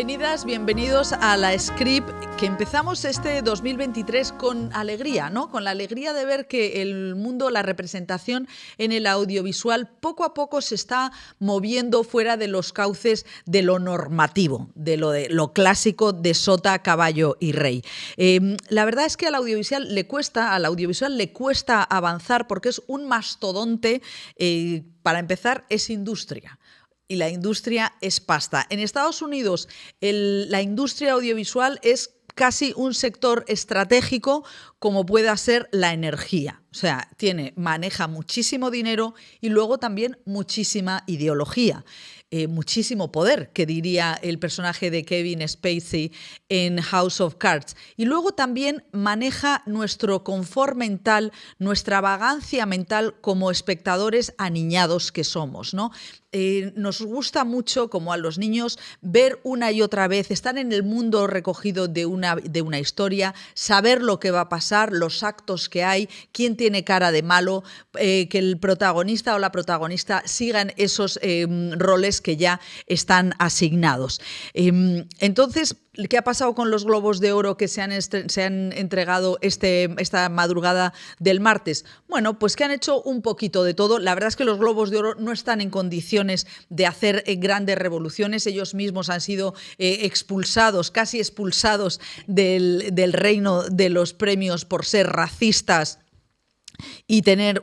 Bienvenidas, bienvenidos a la Script, que empezamos este 2023 con alegría, ¿no? Con la alegría de ver que el mundo, la representación en el audiovisual, poco a poco se está moviendo fuera de los cauces de lo normativo, de lo, clásico de sota, caballo y rey. Em, la verdad es que al audiovisual le cuesta, al audiovisual le cuesta avanzar porque es un mastodonte. Eh, para empezar, es industria y la industria es pasta. En Estados Unidos, la industria audiovisual es casi un sector estratégico como pueda ser la energía. O sea, tiene, maneja muchísimo dinero y luego también muchísima ideología, eh, muchísimo poder, que diría el personaje de Kevin Spacey en House of Cards. Y luego también maneja nuestro confort mental, nuestra vagancia mental como espectadores aniñados que somos, ¿no? Eh, nos gusta mucho, como a los niños, ver una y otra vez, estar en el mundo recogido de una, de una historia, saber lo que va a pasar, los actos que hay, quién tiene cara de malo, eh, que el protagonista o la protagonista sigan esos em, roles que ya están asignados. Em, entonces, ¿Qué ha pasado con los globos de oro que se han, entregado este, esta madrugada del martes? Bueno, pues que han hecho un poquito de todo. La verdad es que los globos de oro no están en condiciones de hacer eh, grandes revoluciones. Ellos mismos han sido eh, expulsados, casi expulsados del reino de los premios por ser racistas y tener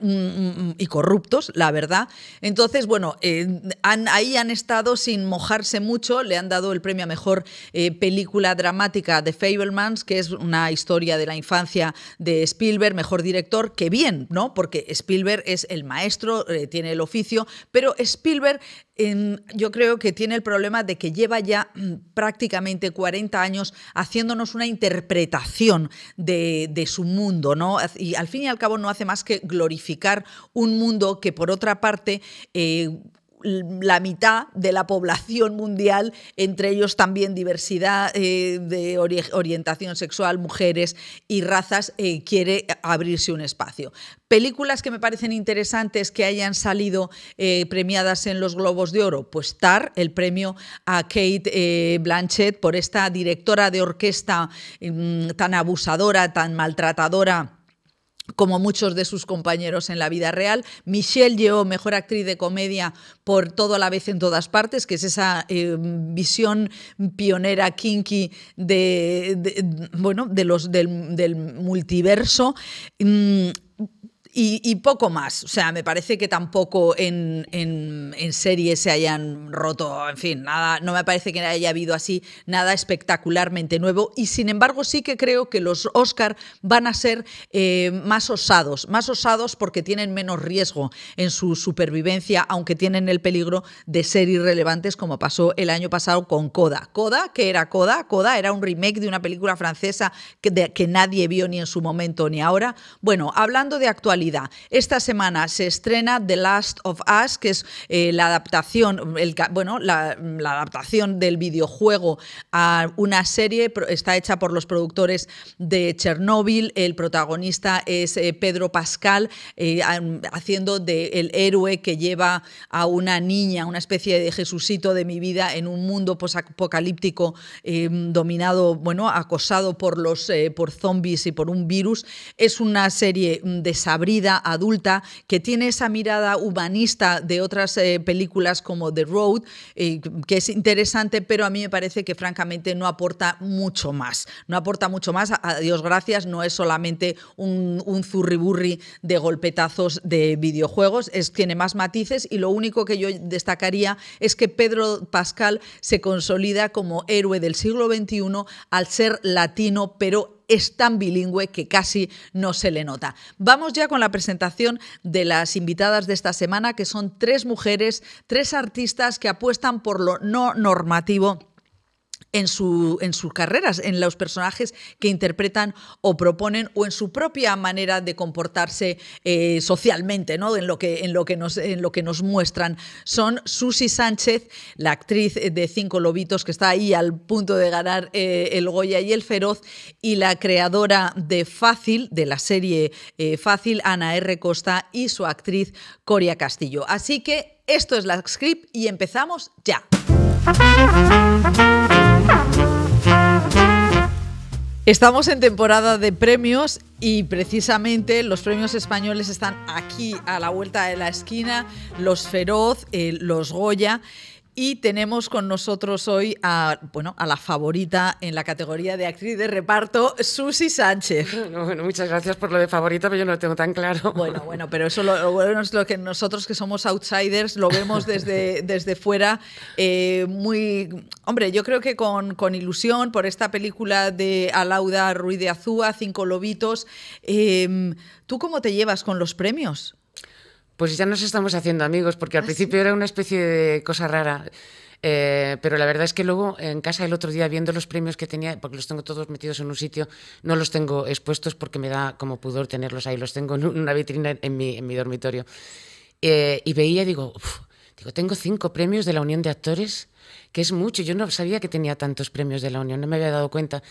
y corruptos, la verdad. Entonces, bueno, eh, ahí han estado sin mojarse mucho, le han dado el premio a mejor eh, película dramática de Fablemans, que es una historia de la infancia de Spielberg, mejor director, que bien, ¿no? Porque Spielberg es el maestro, eh, tiene el oficio, pero Spielberg yo creo que tiene el problema de que lleva ya mm, prácticamente 40 años haciéndonos una interpretación de, su mundo, ¿no? Y al fin y al cabo no hace más que glorificar un mundo que por otra parte... Eh, la mitad de la población mundial, entre ellos también diversidad eh, de orientación sexual, mujeres y razas, eh, quiere abrirse un espacio. Películas que me parecen interesantes que hayan salido eh, premiadas en los Globos de Oro, pues TAR, el premio a Kate Blanchett por esta directora de orquesta mm, tan abusadora, tan maltratadora como muchos de sus compañeros en la vida real. Michelle llevó mejor actriz de comedia por Todo a la vez en todas partes, que es esa eh, visión pionera kinky de, bueno, de los, del, multiverso. Mm, y, poco más. O sea, me parece que tampoco en, en, serie se hayan roto, en fin, nada, no me parece que haya habido así nada espectacularmente nuevo. Y sin embargo, sí que creo que los Oscar van a ser eh, más osados, más osados porque tienen menos riesgo en su supervivencia, aunque tienen el peligro de ser irrelevantes, como pasó el año pasado con Coda. Coda, que era Coda? Coda era un remake de una película francesa que, que nadie vio ni en su momento ni ahora. Bueno, hablando de actualidad, esta semana se estrena The Last of Us, que es eh, la adaptación, bueno, la, adaptación del videojuego a una serie, está hecha por los productores de Chernobyl, el protagonista es eh, Pedro Pascal, eh, haciendo de el héroe que lleva a una niña, una especie de Jesucito de mi vida en un mundo posapocalíptico em, dominado, bueno, acosado por los por zombies y por un virus. Es una serie mm, de adulta, que tiene esa mirada humanista de otras eh, películas como The Road, eh, que es interesante, pero a mí me parece que francamente no aporta mucho más. No aporta mucho más, a Dios gracias, no es solamente un, zurriburri de golpetazos de videojuegos, es, tiene más matices y lo único que yo destacaría es que Pedro Pascal se consolida como héroe del siglo XXI al ser latino, pero es tan bilingüe que casi no se le nota. Vamos ya con la presentación de las invitadas de esta semana, que son tres mujeres, tres artistas que apuestan por lo no normativo en, sus carreras, en los personajes que interpretan o proponen o en su propia manera de comportarse eh, socialmente, ¿no? en, lo que, nos, muestran. Son Susi Sánchez, la actriz de Cinco Lobitos, que está ahí al punto de ganar eh, el Goya y el Feroz, y la creadora de Fácil, de la serie eh, Fácil, Ana R. Costa, y su actriz Coria Castillo. Así que esto es la script y empezamos ya. Estamos en temporada de premios y precisamente los premios españoles están aquí a la vuelta de la esquina, los Feroz, eh, los Goya. Y tenemos con nosotros hoy a, bueno, a la favorita en la categoría de actriz de reparto, Susi Sánchez. muchas gracias por lo de favorita, pero yo no lo tengo tan claro. Bueno, bueno, pero eso lo, bueno es lo que nosotros que somos outsiders lo vemos desde, desde fuera. Eh, muy, hombre, yo creo que con, con, ilusión por esta película de Alauda Ruiz de Azúa, Cinco Lobitos. Em, ¿Tú cómo te llevas con los premios? pues ya nos estamos haciendo amigos, porque al ah, principio era una especie de cosa rara. Eh, pero la verdad es que luego en casa el otro día viendo los premios que tenía, porque los tengo todos metidos en un sitio, no los tengo expuestos porque me da como pudor tenerlos ahí, los tengo en una vitrina en mi, en mi dormitorio. Eh, y veía, digo, digo, tengo cinco premios de la Unión de Actores, que es mucho, yo no sabía que tenía tantos premios de la Unión, no me había dado cuenta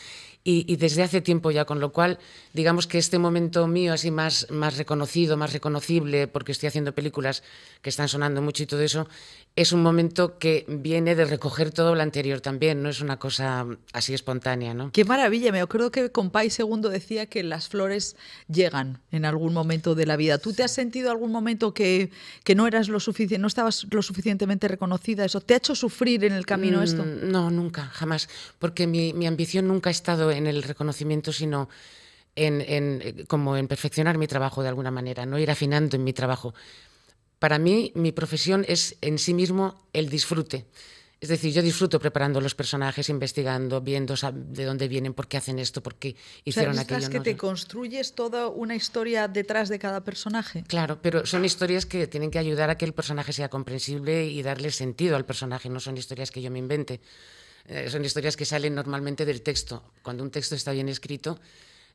y, desde hace tiempo ya, con lo cual, digamos que este momento mío así más, más reconocido, más reconocible, porque estoy haciendo películas que están sonando mucho y todo eso, es un momento que viene de recoger todo lo anterior también, no es una cosa así espontánea, ¿no? Qué maravilla, me acuerdo que Compay Segundo decía que las flores llegan en algún momento de la vida. ¿Tú te has sentido algún momento que, no eras lo suficiente, no estabas lo suficientemente reconocida? ¿Eso te ha hecho sufrir en el camino esto? Mm, no, nunca, jamás, porque mi, mi ambición nunca ha estado en el reconocimiento, sino en, eh, como en perfeccionar mi trabajo de alguna manera, no ir afinando en mi trabajo. Para mí, mi profesión es en sí mismo el disfrute. Es decir, yo disfruto preparando los personajes, investigando, viendo de dónde vienen, por qué hacen esto, por qué hicieron aquello. que te construyes toda una historia detrás de cada personaje. Claro, pero son historias que tienen que ayudar a que el personaje sea comprensible y darle sentido al personaje, no son historias que yo me invente. Eh, son historias que salen normalmente del texto. Cuando un texto está bien escrito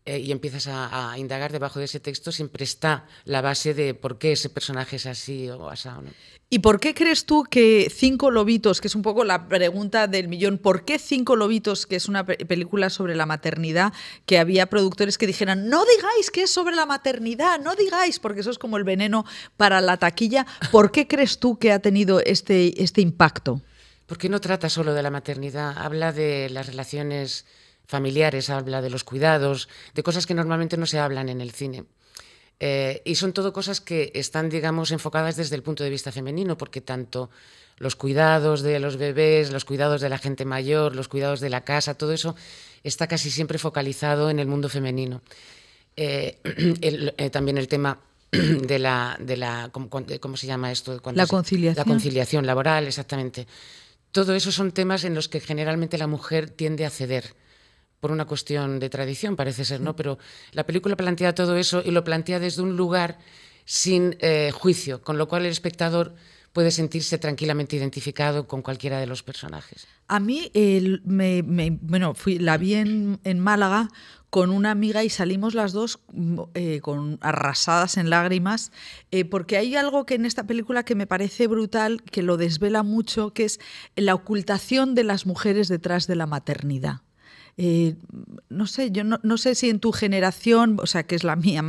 eh, y empiezas a, indagar debajo de ese texto, siempre está la base de por qué ese personaje es así o asado. ¿no? ¿Y por qué crees tú que Cinco Lobitos, que es un poco la pregunta del millón, por qué Cinco Lobitos, que es una película sobre la maternidad, que había productores que dijeran, no digáis que es sobre la maternidad, no digáis, porque eso es como el veneno para la taquilla, ¿por qué crees tú que ha tenido este, este impacto? porque no trata solo de la maternidad, habla de las relaciones familiares, habla de los cuidados, de cosas que normalmente no se hablan en el cine. Eh, y son todo cosas que están, digamos, enfocadas desde el punto de vista femenino, porque tanto los cuidados de los bebés, los cuidados de la gente mayor, los cuidados de la casa, todo eso está casi siempre focalizado en el mundo femenino. Eh, eh, también el tema de la, de la ¿cómo, se llama esto? la conciliación laboral, exactamente. Todo eso son temas en los que generalmente la mujer tiende a ceder por una cuestión de tradición, parece ser, ¿no? Mm. Pero la película plantea todo eso y lo plantea desde un lugar sin eh, juicio, con lo cual el espectador puede sentirse tranquilamente identificado con cualquiera de los personajes. A mí, bueno, fui, la vi en Málaga con una amiga y salimos las dos mm, eh, con, arrasadas en lágrimas, eh, porque hay algo que en esta película que me parece brutal, que lo desvela mucho, que es la ocultación de las mujeres detrás de la maternidad. Eh, no sé, yo no, sé si en tu generación, o sea, que es la mía,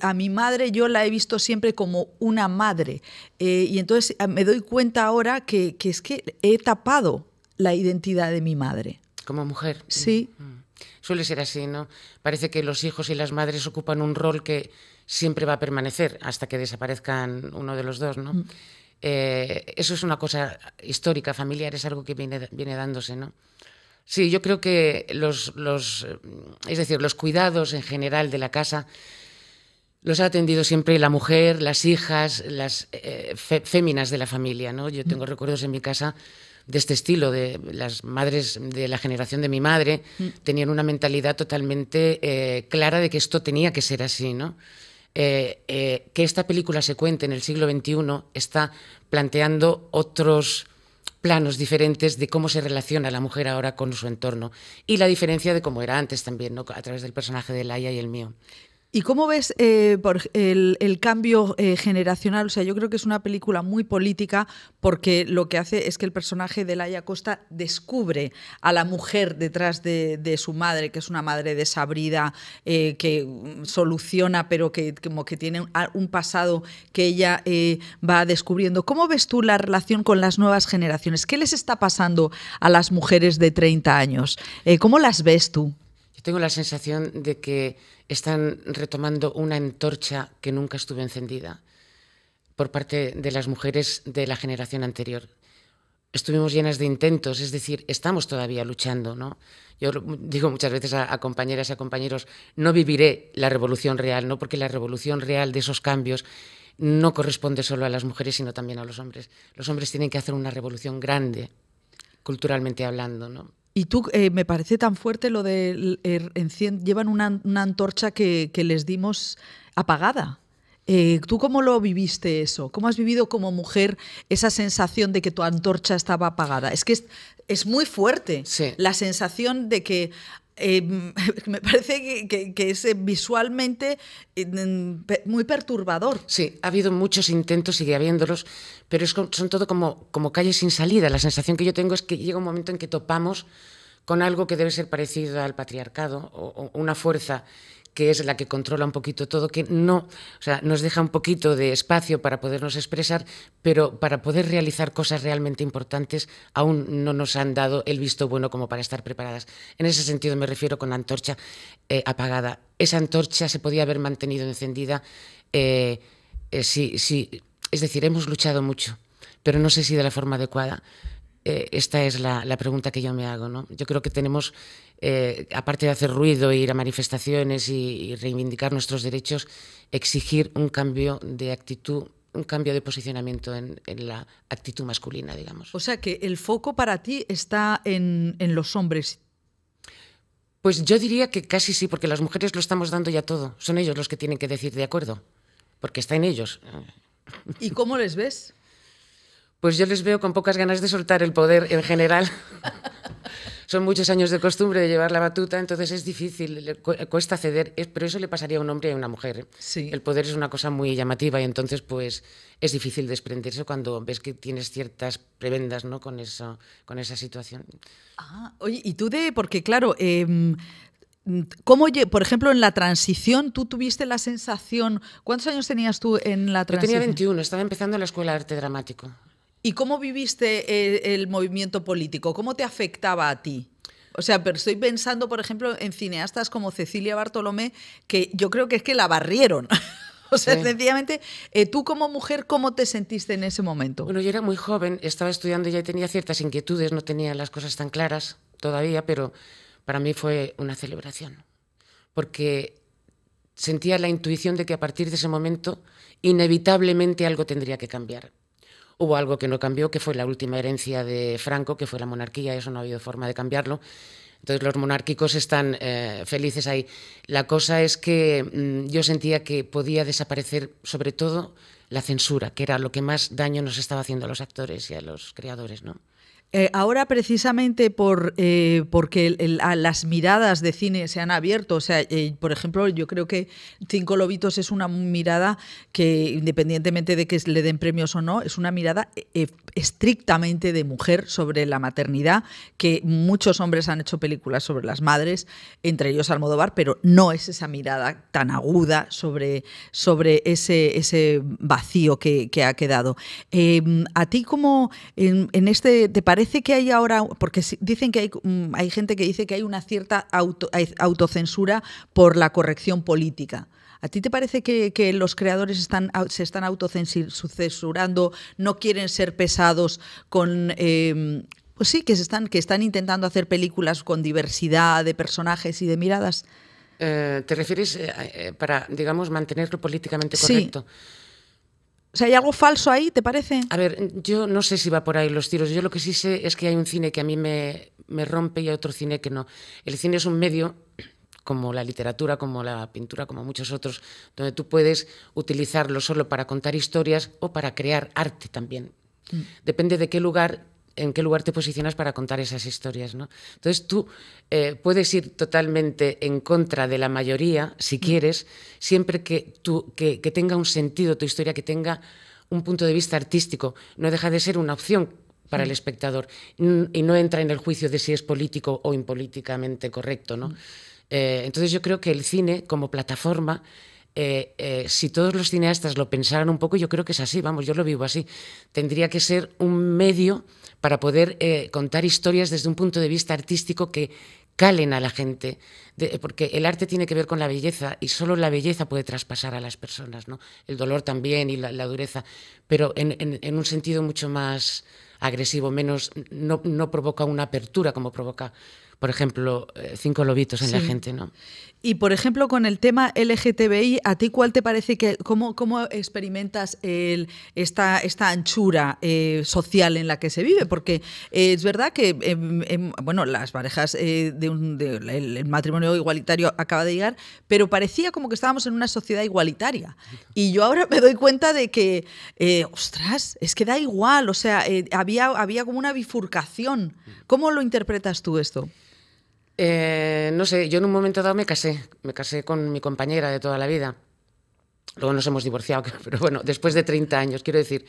a mi madre yo la he visto siempre como una madre. y entonces ah, me doy cuenta ahora que, es que he tapado la identidad de mi madre. Como mujer. Sí. Mm. Suele ser así, ¿no? Parece que los hijos y las madres ocupan un rol que siempre va a permanecer hasta que desaparezcan uno de los dos, ¿no? Mm. Eh, eso es una cosa histórica, familiar, es algo que viene, dándose, ¿no? Sí, yo creo que los, los, es decir, los cuidados en general de la casa los ha atendido siempre la mujer, las hijas, las eh, féminas de la familia, ¿no? Yo tengo mm. recuerdos en mi casa de este estilo, de las madres de la generación de mi madre, mm. tenían una mentalidad totalmente eh, clara de que esto tenía que ser así, ¿no? Eh, eh, que esta película se cuente en el siglo XXI está planteando otros planos diferentes de cómo se relaciona la mujer ahora con su entorno y la diferencia de cómo era antes también, a través del personaje de Laia y el mío. ¿Y cómo ves eh, el, cambio eh, generacional? O sea, yo creo que es una película muy política porque lo que hace es que el personaje de Laia Costa descubre a la mujer detrás de, su madre, que es una madre desabrida, eh, que soluciona, pero que como que tiene un, un pasado que ella va descubriendo. ¿Cómo ves tú la relación con las nuevas generaciones? ¿Qué les está pasando a las mujeres de 30 años? ¿Cómo las ves tú? Yo tengo la sensación de que están retomando una antorcha que nunca estuvo encendida por parte de las mujeres de la generación anterior. Estuvimos llenas de intentos, es decir, estamos todavía luchando, ¿no? Yo digo muchas veces a, compañeras y a compañeros, no viviré la revolución real, ¿no? Porque la revolución real de esos cambios no corresponde solo a las mujeres, sino también a los hombres. Los hombres tienen que hacer una revolución grande, culturalmente hablando, ¿no? Y tú, eh, me parece tan fuerte lo de eh, llevan una, antorcha que, les dimos apagada. Eh, ¿Tú cómo lo viviste eso? ¿Cómo has vivido como mujer esa sensación de que tu antorcha estaba apagada? Es que es, muy fuerte la sensación de que eh, me parece que, es eh, visualmente eh, muy perturbador. Sí, ha habido muchos intentos, sigue habiéndolos, pero es, son todo como, como calles sin salida. La sensación que yo tengo es que llega un momento en que topamos con algo que debe ser parecido al patriarcado o una fuerza que es la que controla un poquito todo, que no, sea, nos deja un poquito de espacio para podernos expresar, pero para poder realizar cosas realmente importantes aún no nos han dado el visto bueno como para estar preparadas. En ese sentido me refiero con la antorcha eh, apagada. Esa antorcha se podía haber mantenido encendida eh, eh, es decir, hemos luchado mucho, pero no sé si de la forma adecuada. esta es la, la pregunta que yo me hago. ¿no? Yo creo que tenemos eh, aparte de hacer ruido, ir a manifestaciones y, reivindicar nuestros derechos, exigir un cambio de actitud un cambio de posicionamiento en, la actitud masculina, digamos. O sea que el foco para ti está en los hombres. Pues yo diría que casi sí, porque las mujeres lo estamos dando ya todo. Son ellos los que tienen que decir de acuerdo, porque está en ellos. ¿Y cómo les ves? pues yo les veo con pocas ganas de soltar el poder en general. Son muchos años de costumbre de llevar la batuta, entonces es difícil, cuesta ceder, pero eso le pasaría a un hombre y a una mujer. ¿eh? Sí. El poder es una cosa muy llamativa y entonces pues es difícil desprenderse cuando ves que tienes ciertas prebendas ¿no? con, con esa situación. Ah, oye, y tú de, porque claro, em, ¿Cómo, por ejemplo, en la transición, tú tuviste la sensación. ¿Cuántos años tenías tú en la transición? Yo tenía 21, estaba empezando la escuela de arte dramático. ¿Y cómo viviste eh, el, movimiento político? ¿Cómo te afectaba a ti? O sea, pero estoy pensando, por ejemplo, en cineastas como Cecilia Bartolomé, que yo creo que es que la barrieron. O sea, sencillamente, eh, tú como mujer, ¿cómo te sentiste en ese momento? Bueno, yo era muy joven, estaba estudiando y ya tenía ciertas inquietudes, no tenía las cosas tan claras todavía, pero para mí fue una celebración, porque sentía la intuición de que a partir de ese momento inevitablemente algo tendría que cambiar. Hubo algo que no cambió, que fue la última herencia de Franco, que fue la monarquía, eso no ha habido forma de cambiarlo. Entonces los monárquicos están eh, felices ahí. La cosa es que mm, yo sentía que podía desaparecer sobre todo la censura, que era lo que más daño nos estaba haciendo a los actores y a los creadores, ¿no? Eh, ahora precisamente por, eh, porque las miradas de cine se han abierto, o sea, eh, por ejemplo, yo creo que Cinco Lobitos es una mirada que independientemente de que le den premios o no, es una mirada estrictamente de mujer sobre la maternidad, que muchos hombres han hecho películas sobre las madres, entre ellos Almodóvar, pero no es esa mirada tan aguda sobre, sobre ese, ese vacío que, ha quedado. a ti como en este, ¿te parece? parece que hay ahora, porque dicen que hay, mm, hay gente que dice que hay una cierta eh, autocensura por la corrección política. ¿A ti te parece que, los creadores están, se están autocensurando, no quieren ser pesados con... Em, pues sí, que, están, que están intentando hacer películas con diversidad de personajes y de miradas. Eh, ¿Te refieres eh, para, digamos, mantenerlo políticamente correcto? O sea, ¿hay algo falso ahí, te parece? A ver, yo no sé si va por ahí los tiros. Yo lo que sí sé es que hay un cine que a mí me, rompe y hay otro cine que no. El cine es un medio como la literatura, como la pintura, como muchos otros, donde tú puedes utilizarlo solo para contar historias o para crear arte también. Mm. Depende de qué lugar en qué lugar te posicionas para contar esas historias. ¿no? Entonces tú eh, puedes ir totalmente en contra de la mayoría, si mm. quieres, siempre que, tú, que, tenga un sentido tu historia, que tenga un punto de vista artístico. No deja de ser una opción para el mm. espectador y no entra en el juicio de si es político o impolíticamente correcto. ¿no? Mm. Eh, entonces yo creo que el cine como plataforma eh, eh, si todos los cineastas lo pensaran un poco, yo creo que es así, vamos, yo lo vivo así. Tendría que ser un medio para poder eh, contar historias desde un punto de vista artístico que calen a la gente, porque el arte tiene que ver con la belleza y solo la belleza puede traspasar a las personas, ¿no? El dolor también y la, dureza, pero en, un sentido mucho más agresivo, menos, no, no provoca una apertura como provoca por ejemplo, eh, cinco lobitos en la gente, ¿no? Y por ejemplo, con el tema LGTBI, ¿a ti cuál te parece que, cómo, cómo experimentas esta, esta anchura eh, social en la que se vive? Porque eh, es verdad que, em, em, bueno, las parejas de el, matrimonio igualitario acaba de llegar, pero parecía como que estábamos en una sociedad igualitaria. Y yo ahora me doy cuenta de que, ostras, es que da igual, o sea, había, había como una bifurcación. ¿Cómo lo interpretas tú esto? Eh, no sé, yo en un momento dado me casé, me casé con mi compañera de toda la vida. Luego nos hemos divorciado, pero bueno, después de 30 años, quiero decir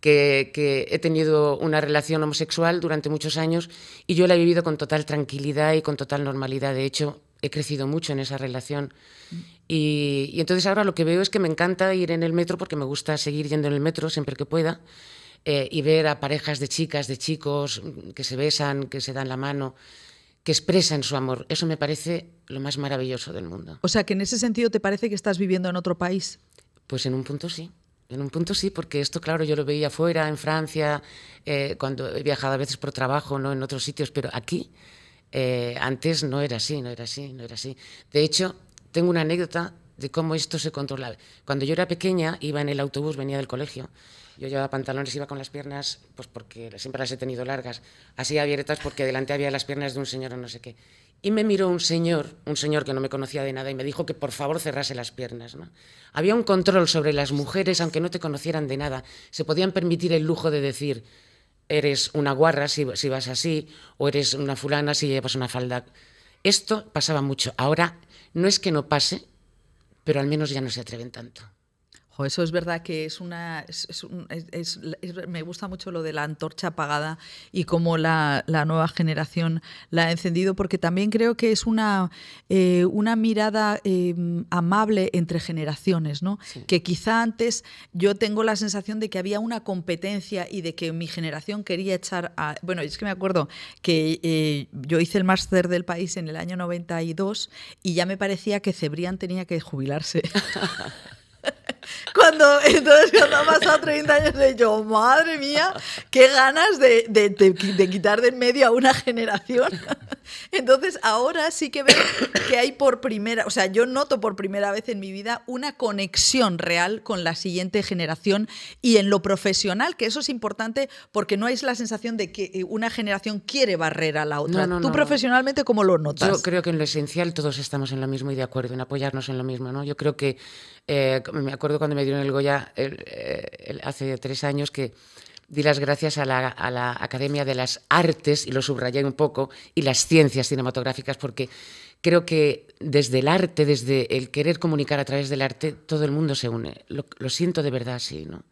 que, he tenido una relación homosexual durante muchos años y yo la he vivido con total tranquilidad y con total normalidad. De hecho, he crecido mucho en esa relación. Y, entonces ahora lo que veo es que me encanta ir en el metro porque me gusta seguir yendo en el metro siempre que pueda eh, y ver a parejas de chicas, de chicos que se besan, que se dan la mano que expresa en su amor. Eso me parece lo más maravilloso del mundo. O sea, que en ese sentido te parece que estás viviendo en otro país. Pues en un punto sí. En un punto sí, porque esto, claro, yo lo veía afuera, en Francia, eh, cuando he viajado a veces por trabajo, no en otros sitios, pero aquí eh, antes no era así, no era así, no era así. De hecho, tengo una anécdota de cómo esto se controlaba. Cuando yo era pequeña, iba en el autobús, venía del colegio, yo llevaba pantalones, iba con las piernas, pues porque siempre las he tenido largas, así abiertas porque delante había las piernas de un señor o no sé qué. Y me miró un señor, un señor que no me conocía de nada, y me dijo que por favor cerrase las piernas. ¿no? Había un control sobre las mujeres, aunque no te conocieran de nada. Se podían permitir el lujo de decir, eres una guarra si, si vas así, o eres una fulana si llevas una falda. Esto pasaba mucho. Ahora no es que no pase, pero al menos ya no se atreven tanto eso es verdad que es una. me gusta mucho lo de la antorcha apagada y cómo la, nueva generación la ha encendido, porque también creo que es una, eh, una mirada em, amable entre generaciones, ¿no? Que quizá antes yo tengo la sensación de que había una competencia y de que mi generación quería echar a. Bueno, es que me acuerdo que eh, yo hice el máster del país en el año 92 y ya me parecía que Cebrián tenía que jubilarse. Cuando, entonces, cuando han pasado 30 años, de yo, madre mía, qué ganas de, de quitar de en medio a una generación. Entonces ahora sí que veo que hay por primera, o sea, yo noto por primera vez en mi vida una conexión real con la siguiente generación y en lo profesional, que eso es importante porque no hay la sensación de que eh, una generación quiere barrer a la otra. Tú profesionalmente, ¿cómo lo notas? Yo creo que en lo esencial todos estamos en lo mismo y de acuerdo, en apoyarnos en lo mismo, ¿no? Yo creo que, eh, me acuerdo cuando me dieron el Goya eh, hace tres años que di las gracias a la, a la Academia de las Artes, y lo subrayé un poco, y las ciencias cinematográficas, porque creo que desde el arte, desde el querer comunicar a través del arte, todo el mundo se une. Lo, siento de verdad así, ¿no?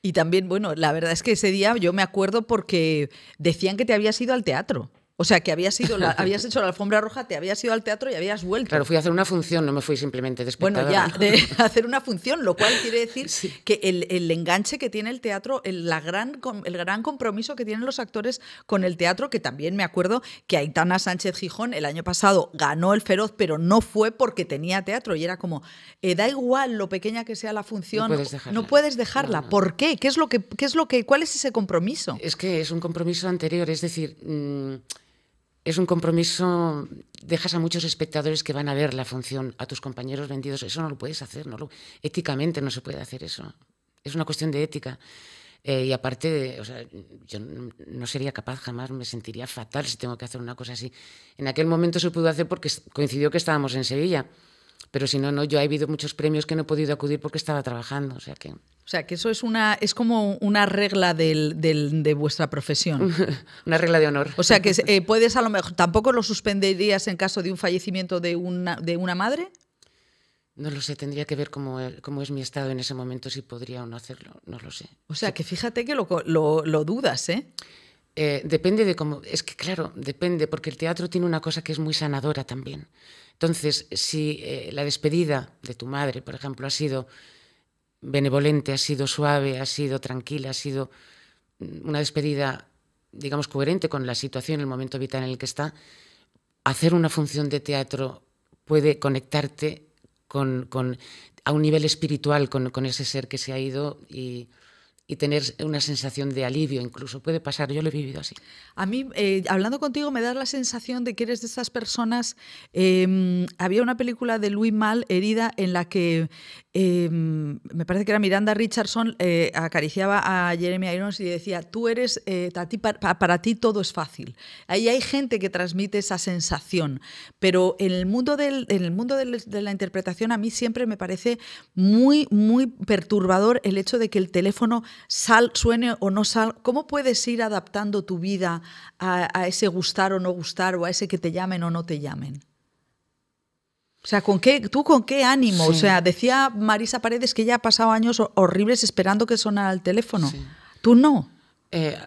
Y también, bueno, la verdad es que ese día yo me acuerdo porque decían que te habías ido al teatro. O sea, que habías, habías hecho la alfombra roja, te habías ido al teatro y habías vuelto. Claro, fui a hacer una función, no me fui simplemente de Bueno, ya, de hacer una función, lo cual quiere decir que el, enganche que tiene el teatro, el, gran, el gran compromiso que tienen los actores con el teatro, que también me acuerdo que Aitana Sánchez Gijón el año pasado ganó el Feroz, pero no fue porque tenía teatro y era como, eh, da igual lo pequeña que sea la función, no puedes dejarla. ¿Por qué? ¿Qué es lo que, es lo que, ¿Cuál es ese compromiso? Es que es un compromiso anterior, es decir... Mm, es un compromiso, dejas a muchos espectadores que van a ver la función, a tus compañeros vendidos, eso no lo puedes hacer, no lo, éticamente no se puede hacer eso, es una cuestión de ética. Eh, y aparte, o yo no sería capaz jamás, me sentiría fatal si tengo que hacer una cosa así. En aquel momento se pudo hacer porque coincidió que estábamos en Sevilla, pero si no, no, yo he habido muchos premios que no he podido acudir porque estaba trabajando, o sea que... O sea, que eso es una es como una regla de vuestra profesión. una regla de honor. O sea, que eh, puedes a lo mejor, ¿tampoco lo suspenderías en caso de un fallecimiento de una, de una madre? No lo sé, tendría que ver cómo, eh, cómo, es mi estado en ese momento, si podría o no hacerlo, no lo sé. O sea, que fíjate que lo, dudas, ¿eh? ¿eh? Depende de cómo... Es que claro, depende, porque el teatro tiene una cosa que es muy sanadora también. Entonces, si la despedida de tu madre, por ejemplo, ha sido benevolente, ha sido suave, ha sido tranquila, ha sido mm, una despedida, digamos, coherente con la situación, el momento vital en el que está. Hacer una función de teatro puede conectarte con, a un nivel espiritual con, con ese ser que se ha ido y, y tener una sensación de alivio incluso. Puede pasar, yo lo he vivido así. A mí, eh, hablando contigo, me da la sensación de que eres de esas personas... Em, había una película de Louis Mal, Herida, en la que em, me parece que era Miranda Richardson, eh, acariciaba a Jeremy Irons y decía, tú eres, eh, para, ti todo es fácil. Ahí hay gente que transmite esa sensación, pero en el mundo, del, mundo de la interpretación a mí siempre me parece muy, muy perturbador el hecho de que el teléfono sal, suene o no sal, ¿cómo puedes ir adaptando tu vida a, ese gustar o no gustar o a ese que te llamen o no te llamen? O sea, ¿con qué, ¿tú con qué ánimo? O sea, decía Marisa Paredes que ya ha pasado años horribles esperando que sonara el teléfono. ¿Tú no? Eh,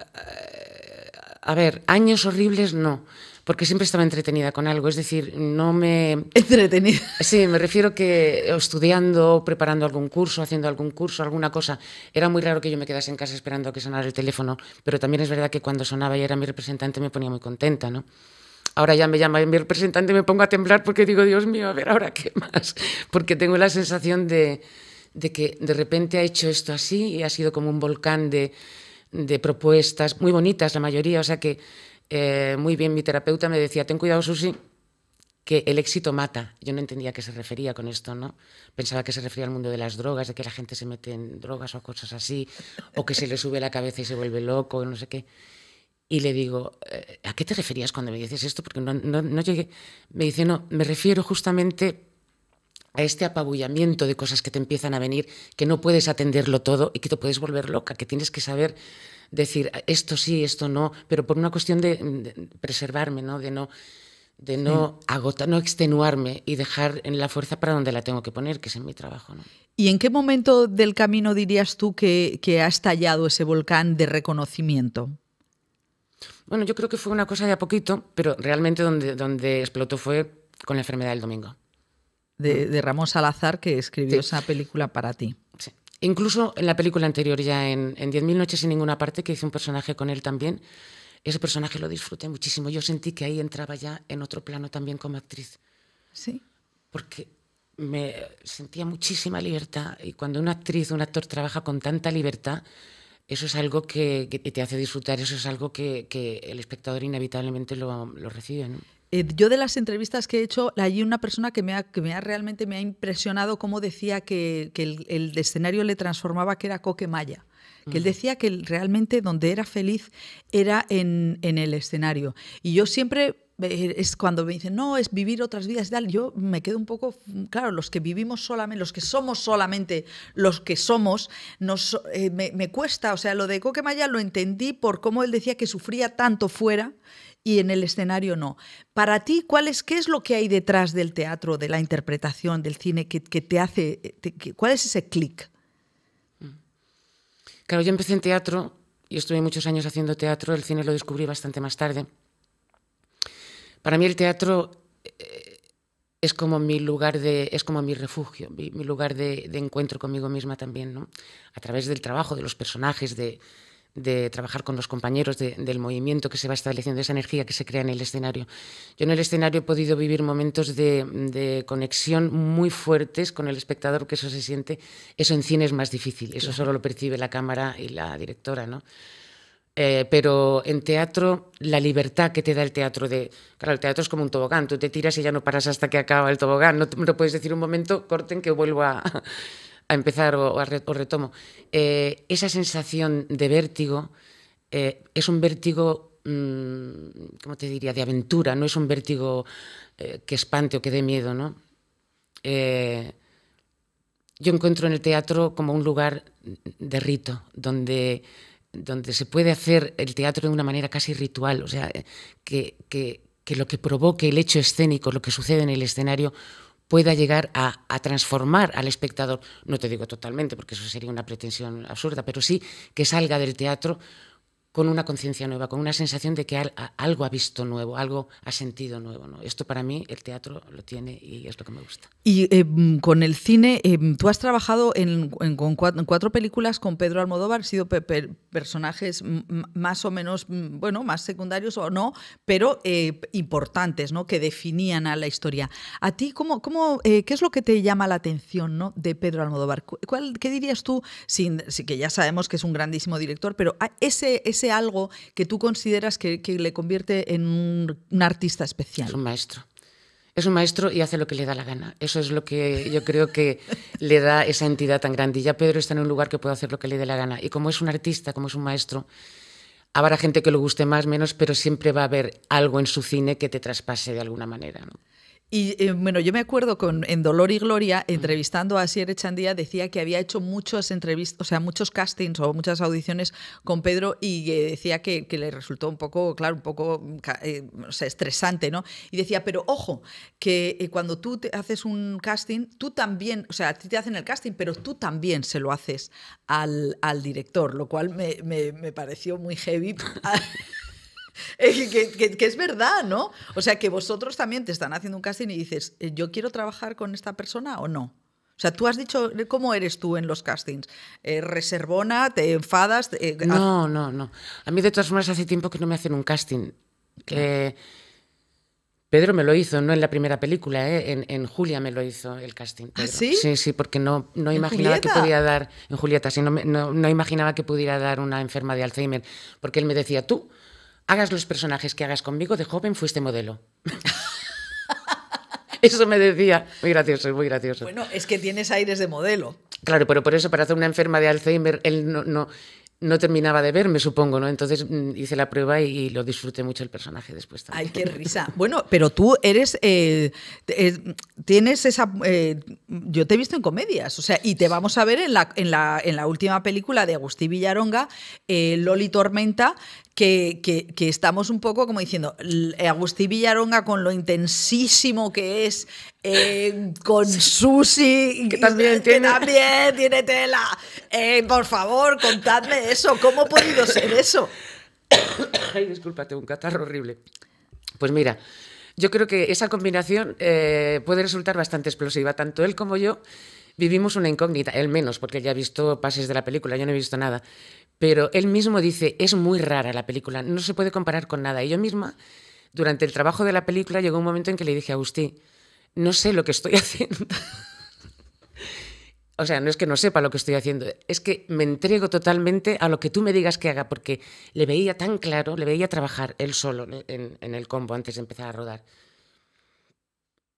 a ver, años horribles no porque siempre estaba entretenida con algo. Es decir, no me... Entretenida. Sí, me refiero que estudiando, preparando algún curso, haciendo algún curso, alguna cosa. Era muy raro que yo me quedase en casa esperando a que sonara el teléfono, pero también es verdad que cuando sonaba y era mi representante me ponía muy contenta, ¿no? Ahora ya me llama mi representante y me pongo a temblar porque digo, Dios mío, a ver, ahora qué más. Porque tengo la sensación de, de que de repente ha hecho esto así y ha sido como un volcán de, de propuestas muy bonitas la mayoría, o sea que eh, muy bien, mi terapeuta me decía, ten cuidado, Susi, que el éxito mata. Yo no entendía a qué se refería con esto, ¿no? Pensaba que se refería al mundo de las drogas, de que la gente se mete en drogas o cosas así, o que se le sube la cabeza y se vuelve loco, no sé qué. Y le digo, eh, ¿a qué te referías cuando me dices esto? Porque no, no, no llegué. Me dice, no, me refiero justamente a este apabullamiento de cosas que te empiezan a venir, que no puedes atenderlo todo y que te puedes volver loca, que tienes que saber decir esto sí, esto no, pero por una cuestión de, preservarme, ¿no? De no, de no no extenuarme y dejar en la fuerza para donde la tengo que poner, que es en mi trabajo, ¿Y en qué momento del camino dirías tú que, que ha estallado ese volcán de reconocimiento? Bueno, yo creo que fue una cosa de a poquito, pero realmente donde, donde explotó fue con la enfermedad del domingo. De, mm. de Ramón Salazar, que escribió esa película para ti. Incluso en la película anterior, ya en, Diez mil noches en ninguna parte, que hice un personaje con él también, ese personaje lo disfruté muchísimo. Yo sentí que ahí entraba ya en otro plano también como actriz. Sí. Porque me sentía muchísima libertad y cuando una actriz, un actor trabaja con tanta libertad, eso es algo que, te hace disfrutar, eso es algo que, el espectador inevitablemente lo, lo recibe. ¿no? Eh, yo de las entrevistas que he hecho, hay una persona que me ha, que me realmente me ha impresionado cómo decía que, el, escenario le transformaba, que era Coque Maya que él decía que realmente donde era feliz era en, el escenario. Y yo siempre eh, es cuando me dicen, no, es vivir otras vidas yo me quedo un poco, claro, los que vivimos solamente, los que somos solamente los que somos, nos, eh, me, cuesta, o sea, lo de Coquemaya lo entendí por cómo él decía que sufría tanto fuera y en el escenario no. Para ti, ¿cuál es, ¿qué es lo que hay detrás del teatro, de la interpretación, del cine que, te hace, cuál es ese clic? Mm. Claro, yo empecé en teatro y estuve muchos años haciendo teatro, el cine lo descubrí bastante más tarde. Para mí el teatro eh, es como mi lugar de, es como mi refugio, mi, lugar de, de, encuentro conmigo misma también, ¿no? A través del trabajo, de los personajes, de, de trabajar con los compañeros del movimiento que se va estableciendo, esa energía que se crea en el escenario. Yo en el escenario he podido vivir momentos de, conexión muy fuertes con el espectador, que eso se siente, eso en cine es más difícil, eso solo lo percibe la cámara y la directora, ¿no? Eh, pero en teatro, la libertad que te da el teatro de. Claro, el teatro es como un tobogán, tú te tiras y ya no paras hasta que acaba el tobogán. No, me no puedes decir un momento, corten que vuelvo a a empezar o, retomo, eh, esa sensación de vértigo eh, es un vértigo, mm, ¿cómo te diría?, de aventura, no es un vértigo eh, que espante o que dé miedo, ¿no? yo encuentro en el teatro como un lugar de rito, donde, donde se puede hacer el teatro de una manera casi ritual, o sea, que, que lo que provoque el hecho escénico, lo que sucede en el escenario, pueda llegar a, transformar al espectador, no te digo totalmente, porque eso sería una pretensión absurda, pero sí que salga del teatro con una conciencia nueva, con una sensación de que algo ha visto nuevo, algo ha sentido nuevo. ¿no? Esto para mí el teatro lo tiene y es lo que me gusta. Y eh, con el cine, eh, tú has trabajado en, cuatro, películas con Pedro Almodóvar, han sido personajes más o menos, bueno, más secundarios o no, pero eh, importantes, ¿no? que definían a la historia. ¿A ti cómo, cómo, qué es lo que te llama la atención ¿no? de Pedro Almodóvar? ¿Qué dirías tú, sin, sí, que ya sabemos que es un grandísimo director, pero ah, ese, ese algo que tú consideras que, le convierte en un, artista especial. Es un maestro. Es un maestro y hace lo que le da la gana. Eso es lo que yo creo que le da esa entidad tan grande. Y ya Pedro está en un lugar que puede hacer lo que le dé la gana. Y como es un artista, como es un maestro, habrá gente que lo guste más, menos, pero siempre va a haber algo en su cine que te traspase de alguna manera. ¿no? Y eh, bueno, yo me acuerdo con en Dolor y Gloria, entrevistando a Sierre Echandía, decía que había hecho muchas entrevistas, o sea, muchos castings o muchas audiciones con Pedro y decía que, que, le resultó un poco, claro, un poco eh, o sea, estresante, ¿no? Y decía, pero ojo, que eh, cuando tú te haces un casting, tú también, o sea, a ti te hacen el casting, pero tú también se lo haces al, al director, lo cual me, me, me pareció muy heavy. Eh, que, es verdad, ¿no? O sea, que vosotros también te están haciendo un casting y dices, eh, ¿yo quiero trabajar con esta persona o no? O sea, tú has dicho, eh, ¿cómo eres tú en los castings? ¿Reservona? ¿Te enfadas? no, no, no. A mí, de todas formas, hace tiempo que no me hacen un casting. Pedro me lo hizo, no en la primera película, eh, en, Julia me lo hizo el casting. ¿Ah, sí? Sí, sí, porque no, no imaginaba que podía dar, en Julieta, sí, no, no, imaginaba que pudiera dar una enferma de Alzheimer, porque él me decía, tú hagas los personajes que hagas conmigo, de joven fuiste modelo. eso me decía. Muy gracioso, muy gracioso. Bueno, es que tienes aires de modelo. Claro, pero por eso, para hacer una enferma de Alzheimer, él no, no, terminaba de verme, supongo, ¿no? Entonces mm, hice la prueba y, lo disfruté mucho el personaje después también. Ay, qué risa. Bueno, pero tú eres. Eh, eh, tienes esa. Eh, yo te he visto en comedias, o sea, y te vamos a ver en la, en la, en la última película de Agustín Villaronga, Loli Tormenta, que, estamos un poco como diciendo, eh, Agustín Villaronga con lo intensísimo que es, eh, con Susi, que también, eh, tiene... tiene tela. por favor, contadme eso, ¿cómo ha podido ser eso? Ay, discúlpate, un catarro horrible. Pues mira, yo creo que esa combinación puede resultar bastante explosiva, tanto él como yo vivimos una incógnita, él menos, porque ya ha visto pases de la película, yo no he visto nada. Pero él mismo dice, es muy rara la película, no se puede comparar con nada. Y yo misma, durante el trabajo de la película, llegó un momento en que le dije a Agustín, no sé lo que estoy haciendo. o sea, no es que no sepa lo que estoy haciendo, es que me entrego totalmente a lo que tú me digas que haga, porque le veía tan claro, le veía trabajar él solo en, el combo antes de empezar a rodar,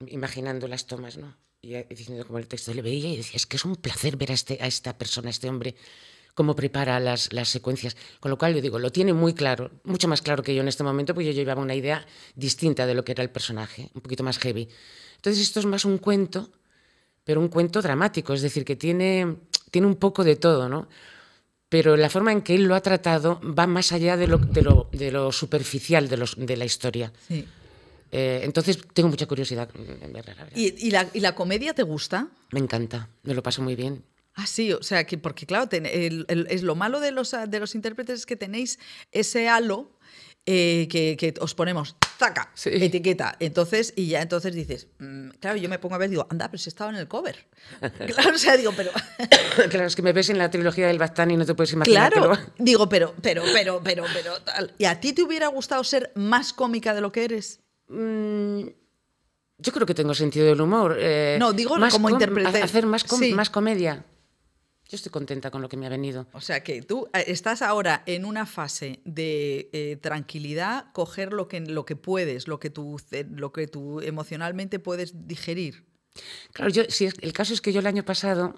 imaginando las tomas, ¿no? Y eh, diciendo como el texto, le veía y decía, es que es un placer ver a, este, a esta persona, a este hombre cómo prepara las, las, secuencias. Con lo cual, yo digo, lo tiene muy claro, mucho más claro que yo en este momento, porque yo llevaba una idea distinta de lo que era el personaje, un poquito más heavy. Entonces, esto es más un cuento, pero un cuento dramático, es decir, que tiene, tiene un poco de todo, ¿no? Pero la forma en que él lo ha tratado va más allá de lo, de lo, superficial de, los, de la historia. Sí. Eh, entonces tengo mucha curiosidad. ¿Y, y, la, ¿Y la comedia te gusta? Me encanta, me lo paso muy bien. Ah, sí, o sea, que porque claro, es lo malo de los, de los intérpretes es que tenéis ese halo eh, que, os ponemos, zaca, etiqueta. Entonces, y ya entonces dices, mm, claro, yo me pongo a ver, digo, anda, pero si estaba en el cover. claro, o sea, digo, pero. claro, es que me ves en la trilogía del Bastán y no te puedes imaginar. Claro, digo, pero, pero, pero, pero, pero, ¿Y a ti te hubiera gustado ser más cómica de lo que eres? Mm, yo creo que tengo sentido del humor. Eh, no, digo más como interpretar. Hacer más comedia. Yo estoy contenta con lo que me ha venido. O sea que tú eh, estás ahora en una fase de eh, tranquilidad, coger lo que, lo que puedes, lo que, tú, lo que tú emocionalmente puedes digerir. Claro, yo, si el caso es que yo el año pasado,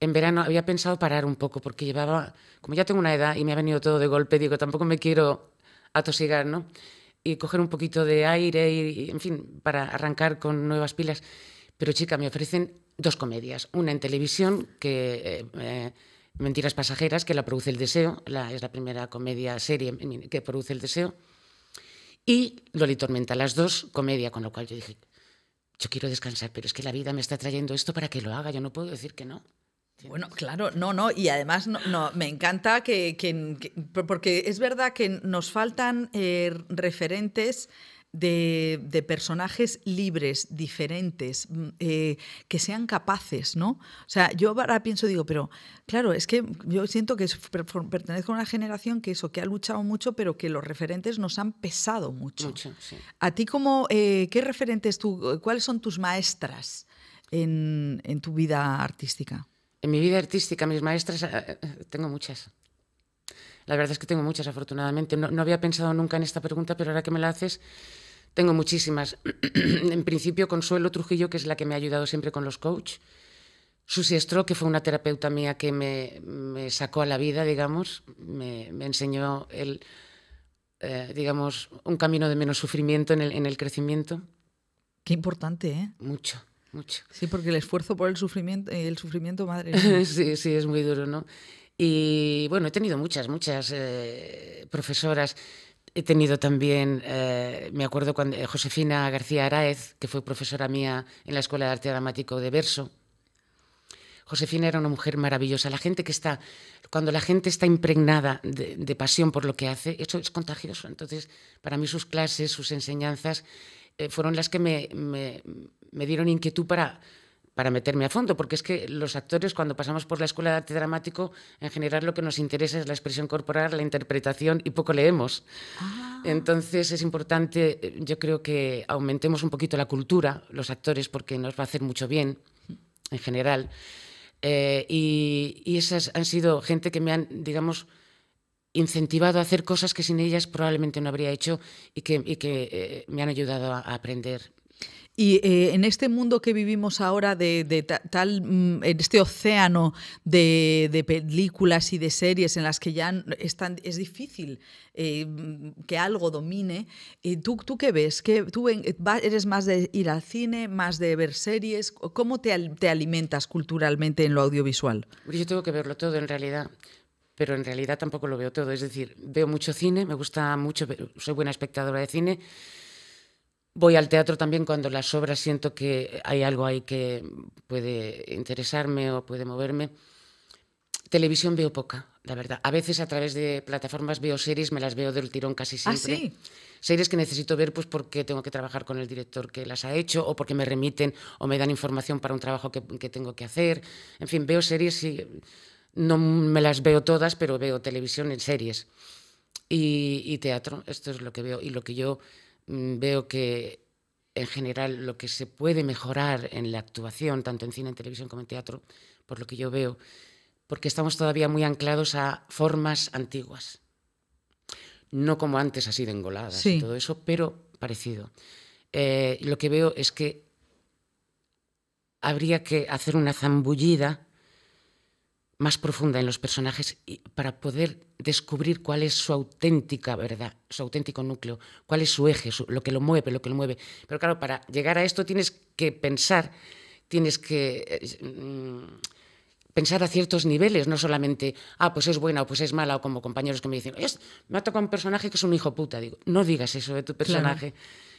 en verano, había pensado parar un poco, porque llevaba, como ya tengo una edad y me ha venido todo de golpe, digo, tampoco me quiero atosigar, ¿no? Y coger un poquito de aire, y, en fin, para arrancar con nuevas pilas. Pero chica, me ofrecen dos comedias. Una en televisión, que eh, eh, Mentiras Pasajeras, que la produce El Deseo, la, es la primera comedia serie que produce El Deseo. Y Loli Tormenta, las dos comedia, con lo cual yo dije, yo quiero descansar, pero es que la vida me está trayendo esto para que lo haga, yo no puedo decir que no. Bueno, claro, no, no, y además no, no me encanta que, porque es verdad que nos faltan eh, referentes de, personajes libres, diferentes, mm, eh, que sean capaces, ¿no? O sea, yo ahora pienso, digo, pero claro, es que yo siento que pertenezco a una generación que eso, que ha luchado mucho, pero que los referentes nos han pesado mucho. A ti, como, eh, ¿qué referentes tú, eh, cuáles son tus maestras en tu vida artística? En mi vida artística, mis maestras, tengo muchas. La verdad es que tengo muchas, afortunadamente. No, había pensado nunca en esta pregunta, pero ahora que me la haces, tengo muchísimas. en principio, Consuelo Trujillo, que es la que me ha ayudado siempre con los coach. Susi Stroh, que fue una terapeuta mía que me, sacó a la vida, digamos, me, enseñó el, eh, digamos, un camino de menos sufrimiento en el, en el crecimiento. Qué importante, ¿eh? Mucho, mucho. Sí, porque el esfuerzo por el sufrimiento, el sufrimiento madre. sí, sí, es muy duro, ¿no? Y bueno, he tenido muchas, muchas eh, profesoras. He tenido también, eh, me acuerdo cuando eh, Josefina García Araez, que fue profesora mía en la Escuela de Arte Dramático de Verso. Josefina era una mujer maravillosa. La gente que está, cuando la gente está impregnada de, pasión por lo que hace, eso es contagioso. Entonces, para mí sus clases, sus enseñanzas fueron las que me dieron inquietud para para meterme a fondo, porque es que los actores cuando pasamos por la escuela de arte dramático, en general lo que nos interesa es la expresión corporal, la interpretación y poco leemos. Ah. Entonces es importante, yo creo que aumentemos un poquito la cultura, los actores, porque nos va a hacer mucho bien en general. Eh, y, esas han sido gente que me han, digamos, incentivado a hacer cosas que sin ellas probablemente no habría hecho y que, eh, me han ayudado a aprender y eh, en este mundo que vivimos ahora, de, tal, mm, en este océano de, películas y de series en las que ya es, es difícil eh, mm, que algo domine, eh, ¿tú, ¿tú qué ves? ¿Tú eres más de ir al cine, más de ver series? ¿Cómo te, te alimentas culturalmente en lo audiovisual? Yo tengo que verlo todo en realidad pero en realidad tampoco lo veo todo. Es decir, veo mucho cine, me gusta mucho, soy buena espectadora de cine, Voy al teatro también cuando las obras siento que hay algo ahí que puede interesarme o puede moverme. Televisión veo poca, la verdad. A veces a través de plataformas veo series, me las veo del tirón casi ah, siempre. Series que necesito ver pues porque tengo que trabajar con el director que las ha hecho o porque me remiten o me dan información para un trabajo que, tengo que hacer. En fin, veo series y no me las veo todas, pero veo televisión en series y, y teatro. Esto es lo que veo y lo que yo Mm, veo que en general lo que se puede mejorar en la actuación, tanto en cine, en televisión como en teatro, por lo que yo veo, porque estamos todavía muy anclados a formas antiguas. No como antes, ha sido engoladas y todo eso, pero parecido. Eh, lo que veo es que habría que hacer una zambullida más profunda en los personajes para poder descubrir cuál es su auténtica verdad, su auténtico núcleo, cuál es su eje, lo que lo mueve, lo que lo mueve. Pero claro, para llegar a esto tienes que pensar, tienes que eh, mm, pensar a ciertos niveles, no solamente, ah, pues es buena o pues es mala, o como compañeros que me dicen, es, me ha tocado un personaje que es un hijo puta. Digo, no digas eso de tu personaje.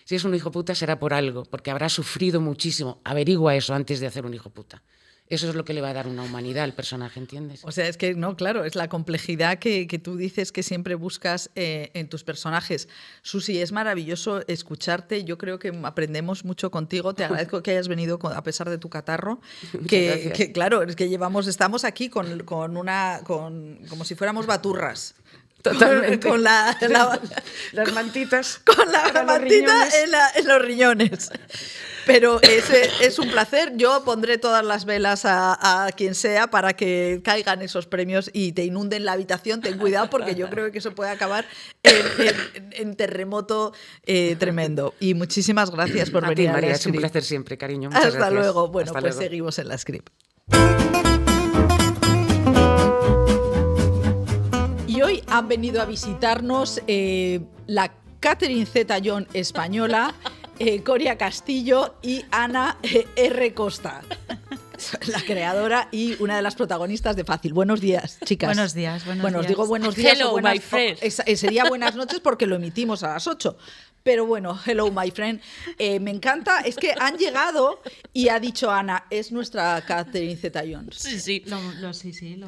Si es un hijo puta será por algo, porque habrá sufrido muchísimo. Averigua eso antes de hacer un hijo puta. Eso es lo que le va a dar una humanidad al personaje, ¿entiendes? O sea, es que, no, claro, es la complejidad que, tú dices que siempre buscas eh, en tus personajes. Susi, es maravilloso escucharte. Yo creo que aprendemos mucho contigo. Te agradezco que hayas venido a pesar de tu catarro. Que, claro, es que llevamos, estamos aquí con, con una, con, como si fuéramos baturras. Totalmente. Con, las mantitas. Con la mantita en, los riñones. Pero es, es un placer. Yo pondré todas las velas a, quien sea para que caigan esos premios y te inunden la habitación. Ten cuidado porque yo creo que eso puede acabar en, terremoto eh, tremendo. Y muchísimas gracias por venir. María, es un placer siempre, cariño. Hasta luego. Bueno, pues seguimos en la script. hoy han venido a visitarnos eh, la Catherine Zeta John española, eh, Coria Castillo y Ana eh, R. Costa. La creadora y una de las protagonistas de Fácil. Buenos días, chicas. Buenos días, buenos bueno, os digo buenos días. Hello, o buenas, my friend. sería buenas noches porque lo emitimos a las 8. Pero bueno, hello my friend. Eh, me encanta, es que han llegado y ha dicho Ana, es nuestra Catherine Zeta Jones. Sí, sí. sí,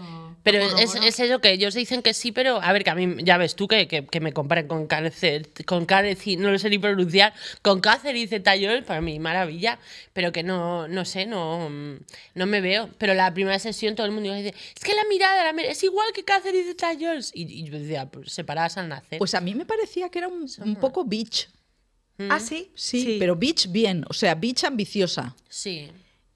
pero es, es, eso que ellos dicen que sí, pero a ver, que a mí ya ves tú que, me comparen con Catherine, con Catherine, no lo sé ni pronunciar, con Catherine Zeta Jones, para mí maravilla, pero que no, no sé, no, no me veo. Pero la primera sesión todo el mundo dice, es que la mirada la, es igual que Catherine Zeta Jones. Y, yo decía, pues separadas al nacer. Pues a mí me parecía que era un, un poco bitch Ah, sí. Sí, pero bitch bien, o sea, bitch ambiciosa. Sí.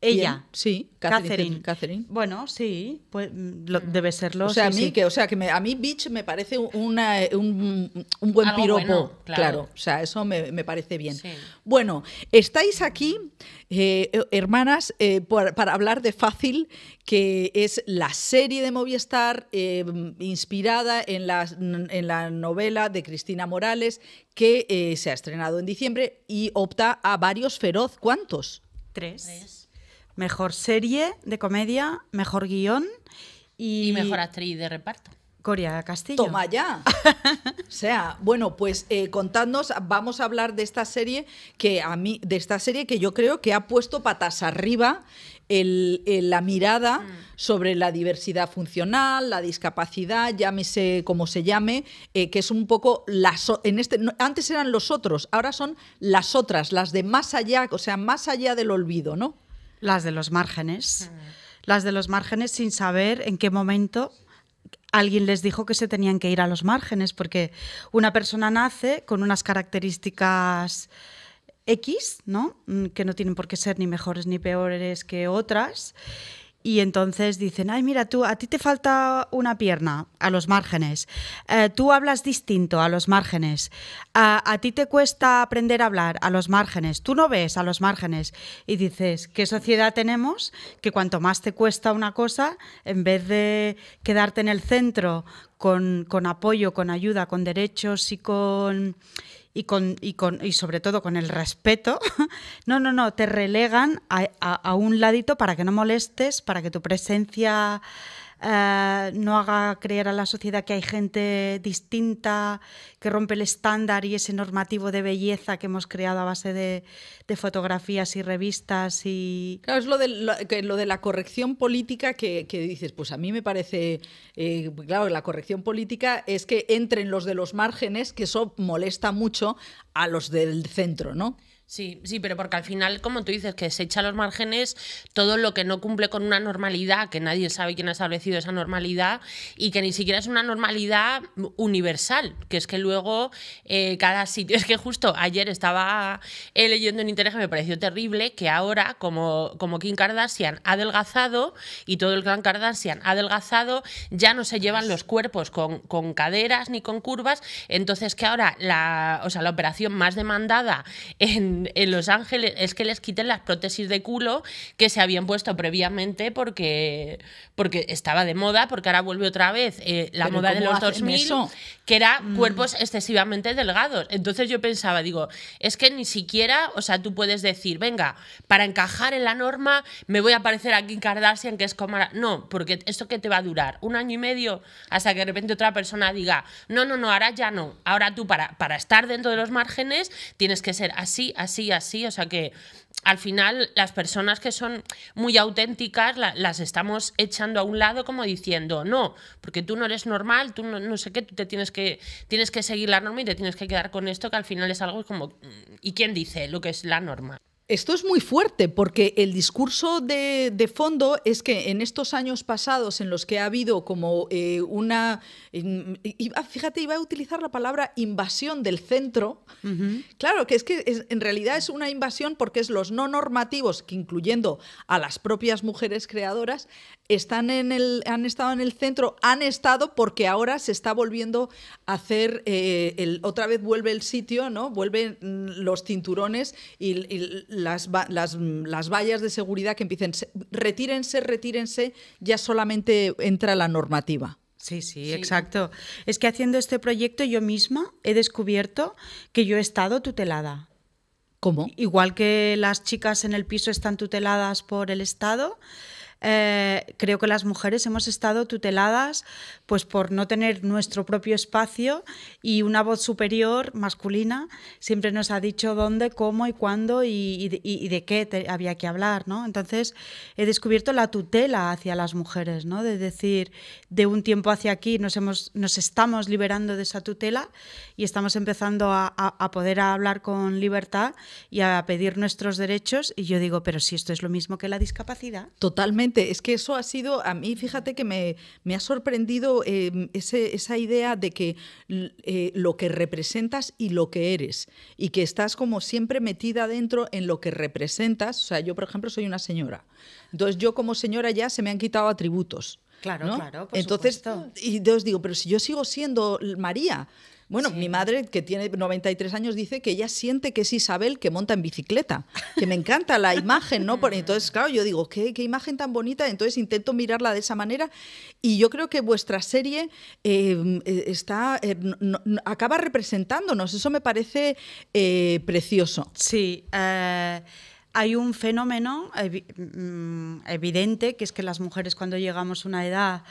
Ella. Sí, Catherine, Catherine. Bueno, sí, pues mm, debe serlo. O sea, a mí, que, o sea, que a mí Beach me parece eh, un, buen piropo. claro. o sea, eso me, parece bien. Bueno, estáis aquí, eh, eh, hermanas, para hablar de Fácil, que es la serie de Movistar inspirada en la, en la novela de Cristina Morales, que se ha estrenado en diciembre y opta a varios feroz. ¿Cuántos? Tres. Tres mejor serie de comedia, mejor guión y... mejor actriz de reparto. Coria Castillo. Toma ya. o sea, bueno, pues eh, contadnos, vamos a hablar de esta serie que a mí, de esta serie que yo creo que ha puesto patas arriba el, la mirada mm. sobre la diversidad funcional, la discapacidad, llámese como se llame, eh, que es un poco las en este antes eran los otros, ahora son las otras, las de más allá, o sea, más allá del olvido, ¿no? las de los márgenes. Las de los márgenes sin saber en qué momento alguien les dijo que se tenían que ir a los márgenes, porque una persona nace con unas características X, ¿no? Mm, que no tienen por qué ser ni mejores ni peores que otras y entonces dicen, ay, mira, tú, a ti te falta una pierna a los márgenes, eh, tú hablas distinto a los márgenes, a, ti te cuesta aprender a hablar a los márgenes, tú no ves a los márgenes y dices, ¿qué sociedad tenemos que cuanto más te cuesta una cosa, en vez de quedarte en el centro con apoyo, con ayuda, con derechos y con y, con, y, con, y sobre todo con el respeto, no, no, no, te relegan a, a un ladito para que no molestes, para que tu presencia eh, no haga creer a la sociedad que hay gente distinta, que rompe el estándar y ese normativo de belleza que hemos creado a base de, fotografías y revistas. Y... Claro, es lo de, de la corrección política que, dices, pues a mí me parece, eh, claro, la corrección política es que entren los de los márgenes, que eso molesta mucho a los del centro, ¿no? Sí, sí, pero porque al final, como tú dices, que se echa a los márgenes todo lo que no cumple con una normalidad, que nadie sabe quién ha establecido esa normalidad y que ni siquiera es una normalidad universal, que es que luego eh, cada sitio, es que justo ayer estaba eh, leyendo en internet que me pareció terrible que ahora, como, como Kim Kardashian ha adelgazado y todo el clan Kardashian ha adelgazado, ya no se llevan los cuerpos con, caderas ni con curvas, entonces que ahora la, o sea, la operación más demandada en en, Los Ángeles es que les quiten las prótesis de culo que se habían puesto previamente porque, porque estaba de moda, porque ahora vuelve otra vez eh, la moda de los 2000, que era mm. cuerpos excesivamente delgados. Entonces yo pensaba, digo, es que ni siquiera, o sea, tú puedes decir, venga, para encajar en la norma me voy a parecer a Kim Kardashian, que es como... No, porque esto que te va a durar un año y medio hasta que de repente otra persona diga, no, no, no, ahora ya no. Ahora tú para, para estar dentro de los márgenes tienes que ser así así, así, o sea que al final las personas que son muy auténticas las estamos echando a un lado como diciendo, no, porque tú no eres normal, tú no, sé qué, tú te tienes que, tienes que seguir la norma y te tienes que quedar con esto que al final es algo como, mm, ¿y quién dice lo que es la norma? Esto es muy fuerte porque el discurso de, fondo es que en estos años pasados en los que ha habido como eh, una, fíjate, iba a utilizar la palabra invasión del centro, claro que es que en realidad es una invasión porque es los no normativos, que incluyendo a las propias mujeres creadoras, están en el, han estado en el centro, han estado porque ahora se está volviendo a hacer, eh, el, otra vez vuelve el sitio, ¿no? Vuelven mm, los cinturones y, mm, las, vallas de seguridad que empiecen, retírense, retírense, ya solamente entra la normativa. Sí, sí, sí, exacto. Es que haciendo este proyecto yo misma he descubierto que yo he estado tutelada. ¿Cómo? Igual que las chicas en el piso están tuteladas por el Estado, eh, creo que las mujeres hemos estado tuteladas pues, por no tener nuestro propio espacio y una voz superior masculina siempre nos ha dicho dónde, cómo y cuándo y, de qué había que hablar. ¿no? Entonces he descubierto la tutela hacia las mujeres, ¿no? de decir, de un tiempo hacia aquí nos, hemos, nos estamos liberando de esa tutela y estamos empezando a, a, a poder hablar con libertad y a pedir nuestros derechos. Y yo digo, pero si esto es lo mismo que la discapacidad. Totalmente es que eso ha sido, a mí fíjate que me, me ha sorprendido em, esa idea de que eh, lo que representas y lo que eres, y que estás como siempre metida dentro en lo que representas. O sea, yo, por ejemplo, soy una señora. Entonces, yo como señora ya se me han quitado atributos. Claro, claro. Entonces, supuesto. y os digo, pero si yo sigo siendo María, bueno, mi madre, que tiene 93 años, dice que ella siente que es Isabel que monta en bicicleta, que me encanta la imagen, ¿no? entonces, claro, yo digo, ¿qué, imagen tan bonita, entonces intento mirarla de esa manera y yo creo que vuestra serie em, e, está, eh, acaba representándonos, eso me parece eh, precioso. Sí. Eh, hay un fenómeno mm, evidente, que es que las mujeres cuando llegamos a una edad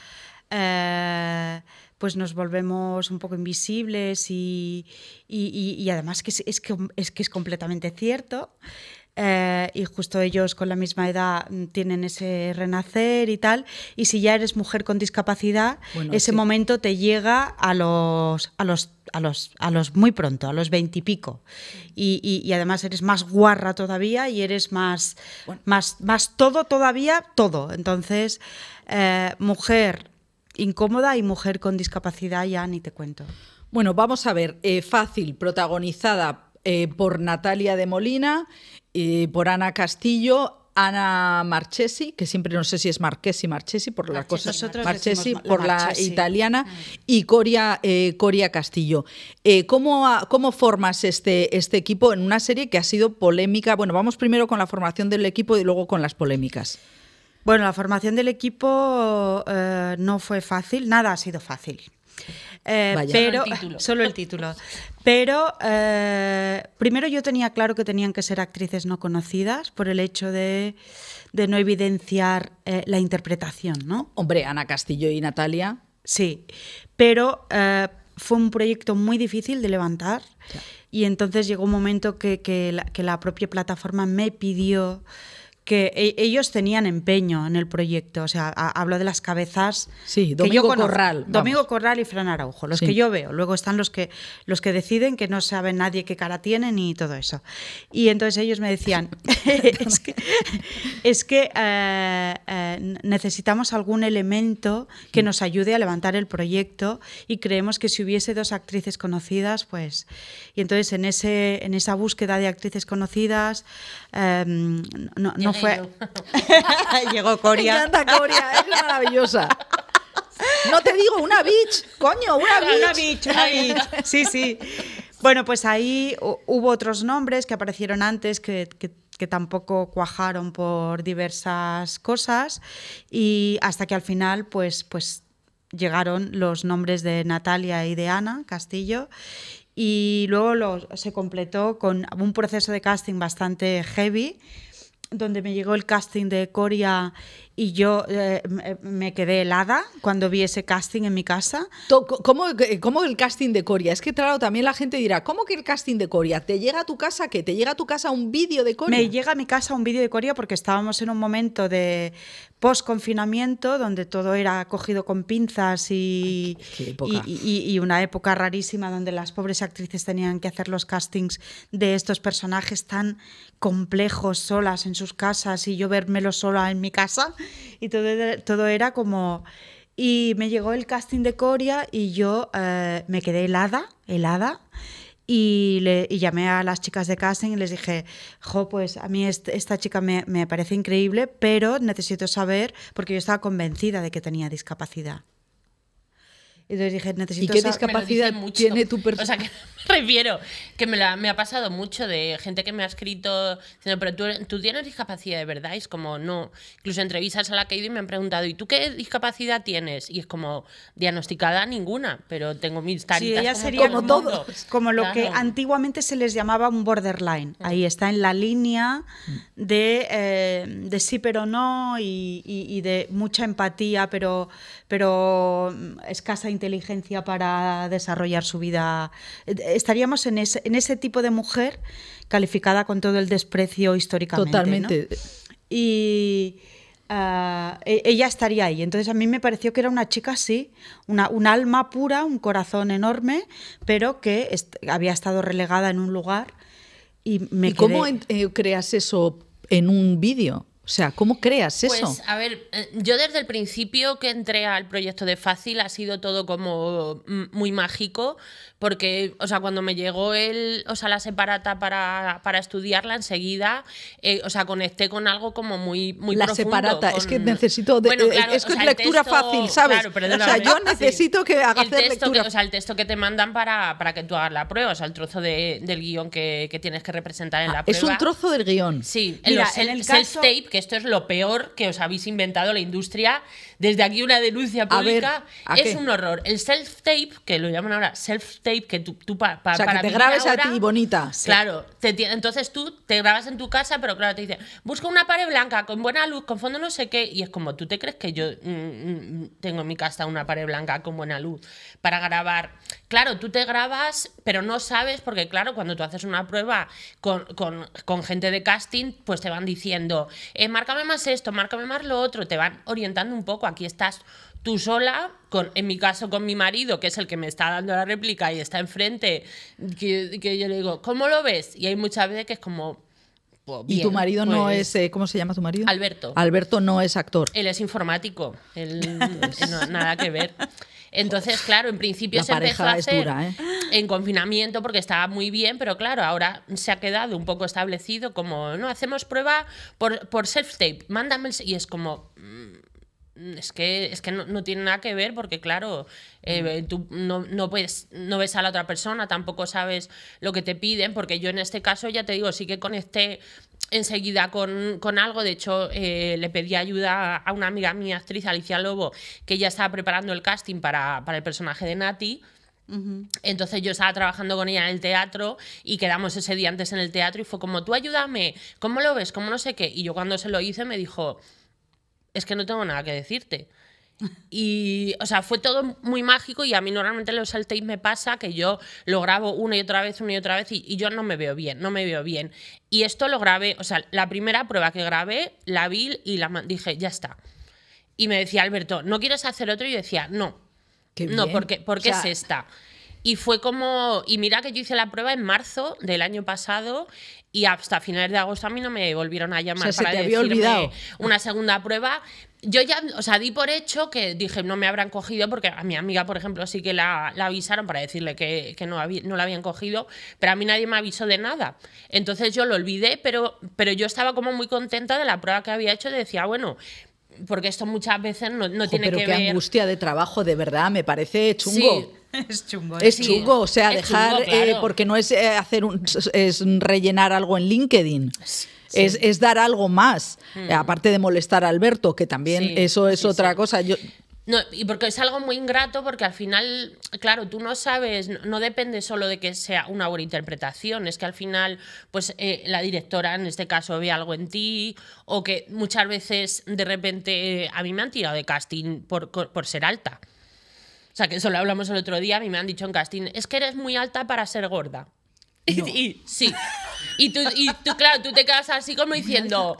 pues nos volvemos un poco invisibles y, además que es, que, es que es completamente cierto. Eh, y justo ellos con la misma edad tienen ese renacer y tal. Y si ya eres mujer con discapacidad, ese momento te llega a los, a los, a los, a los muy pronto, a los veintipico. Y, además eres más guarra todavía y eres más, más, más todo todavía, todo. Entonces, eh, mujer incómoda y mujer con discapacidad ya ni te cuento. Bueno, vamos a ver, eh, fácil, protagonizada eh, por Natalia de Molina, y eh, por Ana Castillo. Ana Marchesi, que siempre no sé si es Marchesi, Marchesi, por la cosa Marchesi, por la, italiana, ah. y Coria, Coria Castillo. ¿cómo, ¿cómo, formas este, este equipo en una serie que ha sido polémica? Bueno, vamos primero con la formación del equipo y luego con las polémicas. Bueno, la formación del equipo eh, no fue fácil, nada ha sido fácil. Eh, pero solo el título. Pero eh, primero yo tenía claro que tenían que ser actrices no conocidas por el hecho de, no evidenciar eh, la interpretación, ¿no? Hombre, Ana Castillo y Natalia. Sí, pero fue un proyecto muy difícil de levantar. Y entonces llegó un momento que la propia plataforma me pidió que e-, ellos tenían empeño en el proyecto. O sea, hablo de las cabezas. Sí, Domingo Corral. Domingo Corral y Fran Araujo, los que yo veo. Luego están los que, los que deciden que no saben nadie qué cara tienen y todo eso. Y entonces ellos me decían, es que, eh, eh, necesitamos algún elemento que nos ayude a levantar el proyecto y creemos que si hubiese dos actrices conocidas, pues... Y entonces en, ese, en esa búsqueda de actrices conocidas, em, no Llegó Coria. es maravillosa. No te digo una bitch, coño, una bitch. Sí, sí. Bueno, pues ahí hubo otros nombres que aparecieron antes que, tampoco cuajaron por diversas cosas y hasta que al final pues, pues llegaron los nombres de Natalia y de Ana Castillo y luego se completó con un proceso de casting bastante heavy donde me llegó el casting de Coria y yo eh, eh, me quedé helada cuando vi ese casting en mi casa. Eh, ¿Cómo, el casting de Coria? Es que claro, también la gente dirá, ¿cómo que el casting de Coria? ¿Te llega a tu casa qué? ¿Te llega a tu casa un vídeo de Coria? Me llega a mi casa un vídeo de Coria porque estábamos en un momento de post-confinamiento donde todo era cogido con pinzas y una época rarísima donde las pobres actrices tenían que hacer los castings de estos personajes tan complejos solas en sus casas y yo vérmelo sola en mi casa y todo, era como... Y me llegó el casting de Coria y yo eh, me quedé helada, helada. Y, le, llamé a las chicas de casting y les dije, jo, pues a mí esta chica me, me parece increíble, pero necesito saber, porque yo estaba convencida de que tenía discapacidad dije, ¿Y qué discapacidad tiene tu persona? O sea, que me refiero, que me, la, me ha pasado mucho de gente que me ha escrito diciendo, pero tú, tienes discapacidad de verdad, es como, no. Incluso entrevistas a la que he ido y me han preguntado, ¿y tú qué discapacidad tienes? Y es como, diagnosticada ninguna, pero tengo mis taritas. como sería como todo, como lo que antiguamente se les llamaba un borderline. Mm. Ahí está en la línea mm. de, eh, de sí pero no y, y, y de mucha empatía, pero, pero mm, escasa inteligencia para desarrollar su vida. Eh, estaríamos en ese, tipo de mujer calificada con todo el desprecio históricamente. Totalmente. Y. Ah, e, ella estaría ahí. Entonces a mí me pareció que era una chica así, una, un alma pura, un corazón enorme, pero que había estado relegada en un lugar y me cómo eh, creas eso en un vídeo? O sea, ¿cómo creas pues, eso? Pues, a ver, eh, yo desde el principio que entré al proyecto de Fácil ha sido todo como mm, muy mágico, porque, o sea, cuando me llegó el, o sea, la separata para, estudiarla enseguida, eh, o sea, conecté con algo como muy, muy profundo. La separata, es que necesito, eh, es que es lectura fácil, ¿sabes? o sea, yo necesito que hagas lectura. o sea, el texto que te mandan para, que tú hagas la prueba, o sea, el trozo del guión que, tienes que representar en ah, la prueba. Es un trozo del guión. Sí, el, en el, caso que esto es lo peor que os habéis inventado la industria. Desde aquí una denuncia pública. es un horror. El self-tape, que lo llaman ahora self-tape, que tú, tú para que te grabes a ti bonita. Claro, entonces tú te grabas en tu casa, pero claro, te dicen, busca una pared blanca con buena luz, con fondo no sé qué. Y es como, ¿tú te crees que yo mm, mm, tengo en mi casa una pared blanca con buena luz para grabar? claro, tú te grabas, pero no sabes, porque claro, cuando tú haces una prueba con, gente de casting, pues te van diciendo, eh, márcame más esto, márcame más lo otro, te van orientando un poco, aquí estás tú sola, en mi caso con mi marido, que es el que me está dando la réplica y está enfrente, que, yo le digo, ¿cómo lo ves? Y hay muchas veces que es como... Pues y tu marido no pues es, eh, ¿cómo se llama tu marido? Alberto. Alberto no es actor. Él es informático, nada que ver. Entonces, claro, en principio se empezó a hacer ¿eh? en confinamiento porque estaba muy bien, pero claro, ahora se ha quedado un poco establecido como, no, hacemos prueba por, por self-tape, mándame el... Y es como... Mm, Mm, es que, es que no, tiene nada que ver porque, claro, eh, tú no, no, ves, no ves a la otra persona, tampoco sabes lo que te piden, porque yo en este caso, ya te digo, sí que conecté enseguida con, con algo, de hecho eh, le pedí ayuda a una amiga mía, actriz Alicia Lobo, que ya estaba preparando el casting para, el personaje de Nati. Entonces yo estaba trabajando con ella en el teatro y quedamos ese día antes en el teatro y fue como, tú ayúdame, ¿cómo lo ves? ¿Cómo no sé qué? Y yo cuando se lo hice me dijo, es que no tengo nada que decirte. Y, o sea, fue todo muy mágico y a mí normalmente los saltéis me pasa que yo lo grabo una y otra vez, una y otra vez y, yo no me veo bien, no me veo bien. Y esto lo grabé, o sea, la primera prueba que grabé, la vi y la dije, ya está. Y me decía, Alberto, ¿no quieres hacer otro? Y yo decía, no. Qué no, porque, porque es esta. Y fue como, y mira que yo hice la prueba en marzo del año pasado y hasta finales de agosto a mí no me volvieron a llamar o para decirme una segunda prueba. Yo ya, o sea, di por hecho que dije no me habrán cogido porque a mi amiga, por ejemplo, sí que la, avisaron para decirle que, no, no la habían cogido, pero a mí nadie me avisó de nada. Entonces yo lo olvidé, pero, pero yo estaba como muy contenta de la prueba que había hecho y decía, bueno, porque esto muchas veces no, no que ver... pero qué angustia de trabajo, de verdad, me parece chungo. Sí, es chungo. Es chungo, o sea, dejar, eh, porque no es eh, hacer un, es rellenar algo en LinkedIn. Es, dar algo más, mm. aparte de molestar a Alberto, que también eso es otra cosa. Yo, no, y porque es algo muy ingrato, porque al final, claro, tú no sabes, no, depende solo de que sea una buena interpretación, es que al final, pues eh, la directora en este caso ve algo en ti, o que muchas veces de repente a mí me han tirado de casting por, por ser alta. O sea, que eso lo hablamos el otro día, a mí me han dicho en casting, es que eres muy alta para ser gorda. Y, sí. Y tú, y tú, claro, tú te quedas así como diciendo.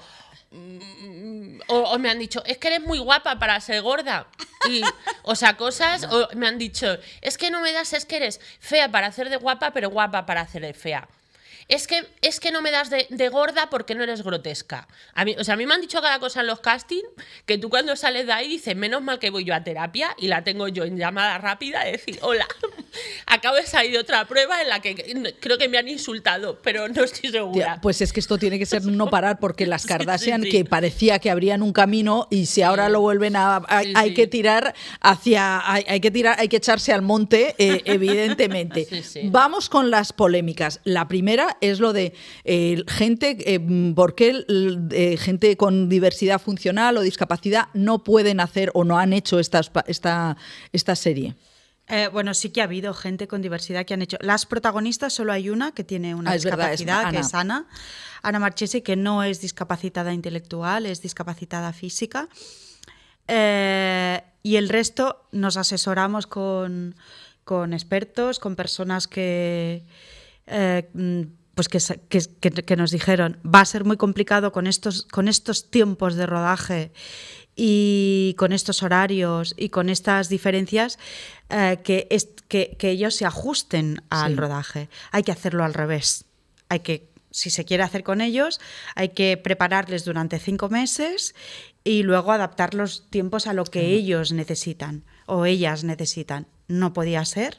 Mm, o, me han dicho, es que eres muy guapa para ser gorda. Y, o sea, cosas, o me han dicho, es que no me das, es que eres fea para hacer de guapa, pero guapa para hacer de fea es que, es que no me das de, gorda porque no eres grotesca. A mí, o sea, a mí me han dicho cada cosa en los castings que tú cuando sales de ahí dices, menos mal que voy yo a terapia y la tengo yo en llamada rápida decir, hola, acabo de salir de otra prueba en la que creo que me han insultado, pero no estoy segura. pues es que esto tiene que ser no parar porque las Kardashian que parecía que habrían un camino y si ahora lo vuelven a... hay que tirar hacia... Hay, que tirar, hay que echarse al monte, eh, evidentemente. Vamos con las polémicas. La primera es lo de eh, gente, porque eh, por qué eh, gente con diversidad funcional o discapacidad no pueden hacer o no han hecho esta, esta, esta serie. bueno, sí que ha habido gente con diversidad que han hecho. Las protagonistas solo hay una que tiene una ah, discapacidad, que es Ana. Ana Marchese, que no es discapacitada intelectual, es discapacitada física. y el resto nos asesoramos con, expertos, con personas que pues que, que, nos dijeron, va a ser muy complicado con estos, con estos tiempos de rodaje y con estos horarios y con estas diferencias, eh, que, que, ellos se ajusten al rodaje. Hay que hacerlo al revés. Hay que, si se quiere hacer con ellos, hay que prepararles durante cinco meses y luego adaptar los tiempos a lo que ellos necesitan o ellas necesitan no podía ser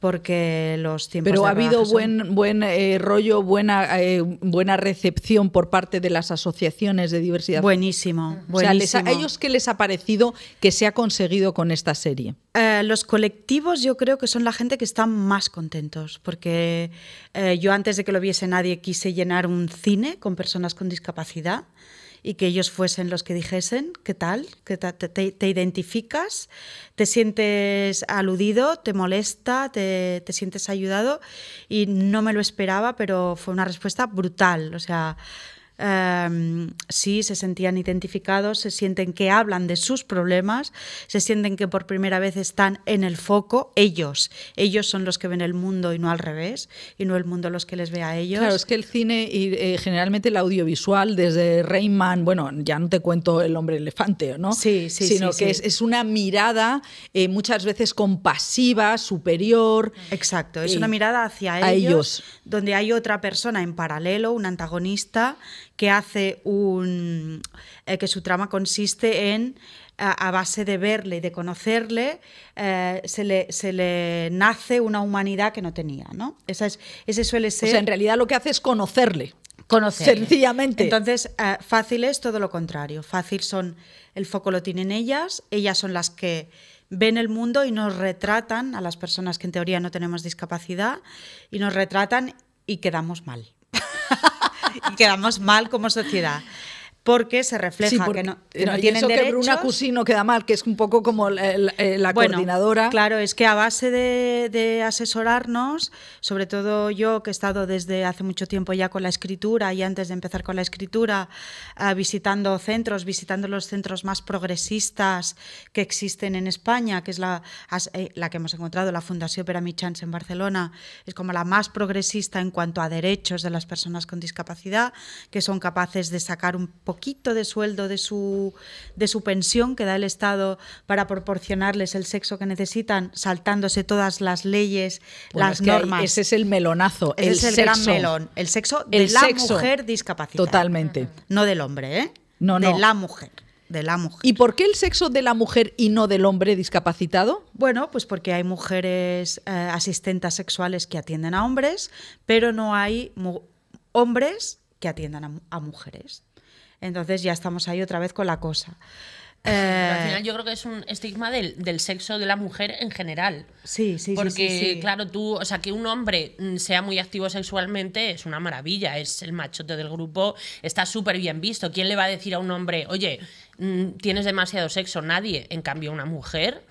porque los tiempos pero ha habido buen buen eh, rollo buena eh, buena recepción por parte de las asociaciones de diversidad buenísimo, ¿a ellos qué les ha parecido que se ha conseguido con esta serie eh, los colectivos yo creo que son la gente que están más contentos porque yo antes de que lo viese nadie quise llenar un cine con personas con discapacidad y que ellos fuesen los que dijesen qué tal, que te, identificas, te sientes aludido, te molesta, te, te, sientes ayudado y no me lo esperaba, pero fue una respuesta brutal, o sea, Em, sí, se sentían identificados, se sienten que hablan de sus problemas, se sienten que por primera vez están en el foco, ellos, ellos son los que ven el mundo y no al revés, y no el mundo los que les ve a ellos. Claro, es que el cine y eh, generalmente el audiovisual, desde Rayman, bueno, ya no te cuento el hombre elefante, ¿no? Sí, sí, Sino que Es, una mirada eh, muchas veces compasiva, superior. Exacto, es eh, una mirada hacia ellos, ellos, donde hay otra persona en paralelo, un antagonista que hace un. Eh, que su trama consiste en a, base de verle y de conocerle, eh, se, le, nace una humanidad que no tenía, ¿no? Esa es, ese suele ser... O sea, en realidad lo que hace es conocerle. Conocerle. Sencillamente. Entonces, eh, fácil es todo lo contrario. Fácil son, el foco lo tienen ellas, ellas son las que ven el mundo y nos retratan a las personas que en teoría no tenemos discapacidad y nos retratan y quedamos mal y quedamos mal como sociedad porque se refleja porque, que no, que no, eso que Bruna queda mal, que es un poco como la, bueno, coordinadora. Claro, es que a base de, asesorarnos, sobre todo yo que he estado desde hace mucho tiempo ya con la escritura y antes de empezar con la escritura, ah, visitando centros, visitando los centros más progresistas que existen en España, que es la, eh, la que hemos encontrado, la Fundación Pera chance en Barcelona, es como la más progresista en cuanto a derechos de las personas con discapacidad, que son capaces de sacar un poco poquito de sueldo de su, de su pensión que da el Estado para proporcionarles el sexo que necesitan, saltándose todas las leyes, las normas. Ese es el melonazo. Ese el es el sexo. gran melón. El sexo de la mujer discapacitada. Totalmente. No del hombre, ¿eh? No, de la mujer. De la mujer. ¿Y por qué el sexo de la mujer y no del hombre discapacitado? Bueno, pues porque hay mujeres eh, asistentas sexuales que atienden a hombres, pero no hay hombres que atiendan a mujeres. Entonces ya estamos ahí otra vez con la cosa. Al eh, final yo creo que es un estigma del, sexo de la mujer en general. Sí, sí, sí, Porque claro, tú, o sea, que un hombre mm, sea muy activo sexualmente es una maravilla, es el machote del grupo, está súper bien visto. ¿Quién le va a decir a un hombre, oye, mm, tienes demasiado sexo? Nadie. En cambio, una mujer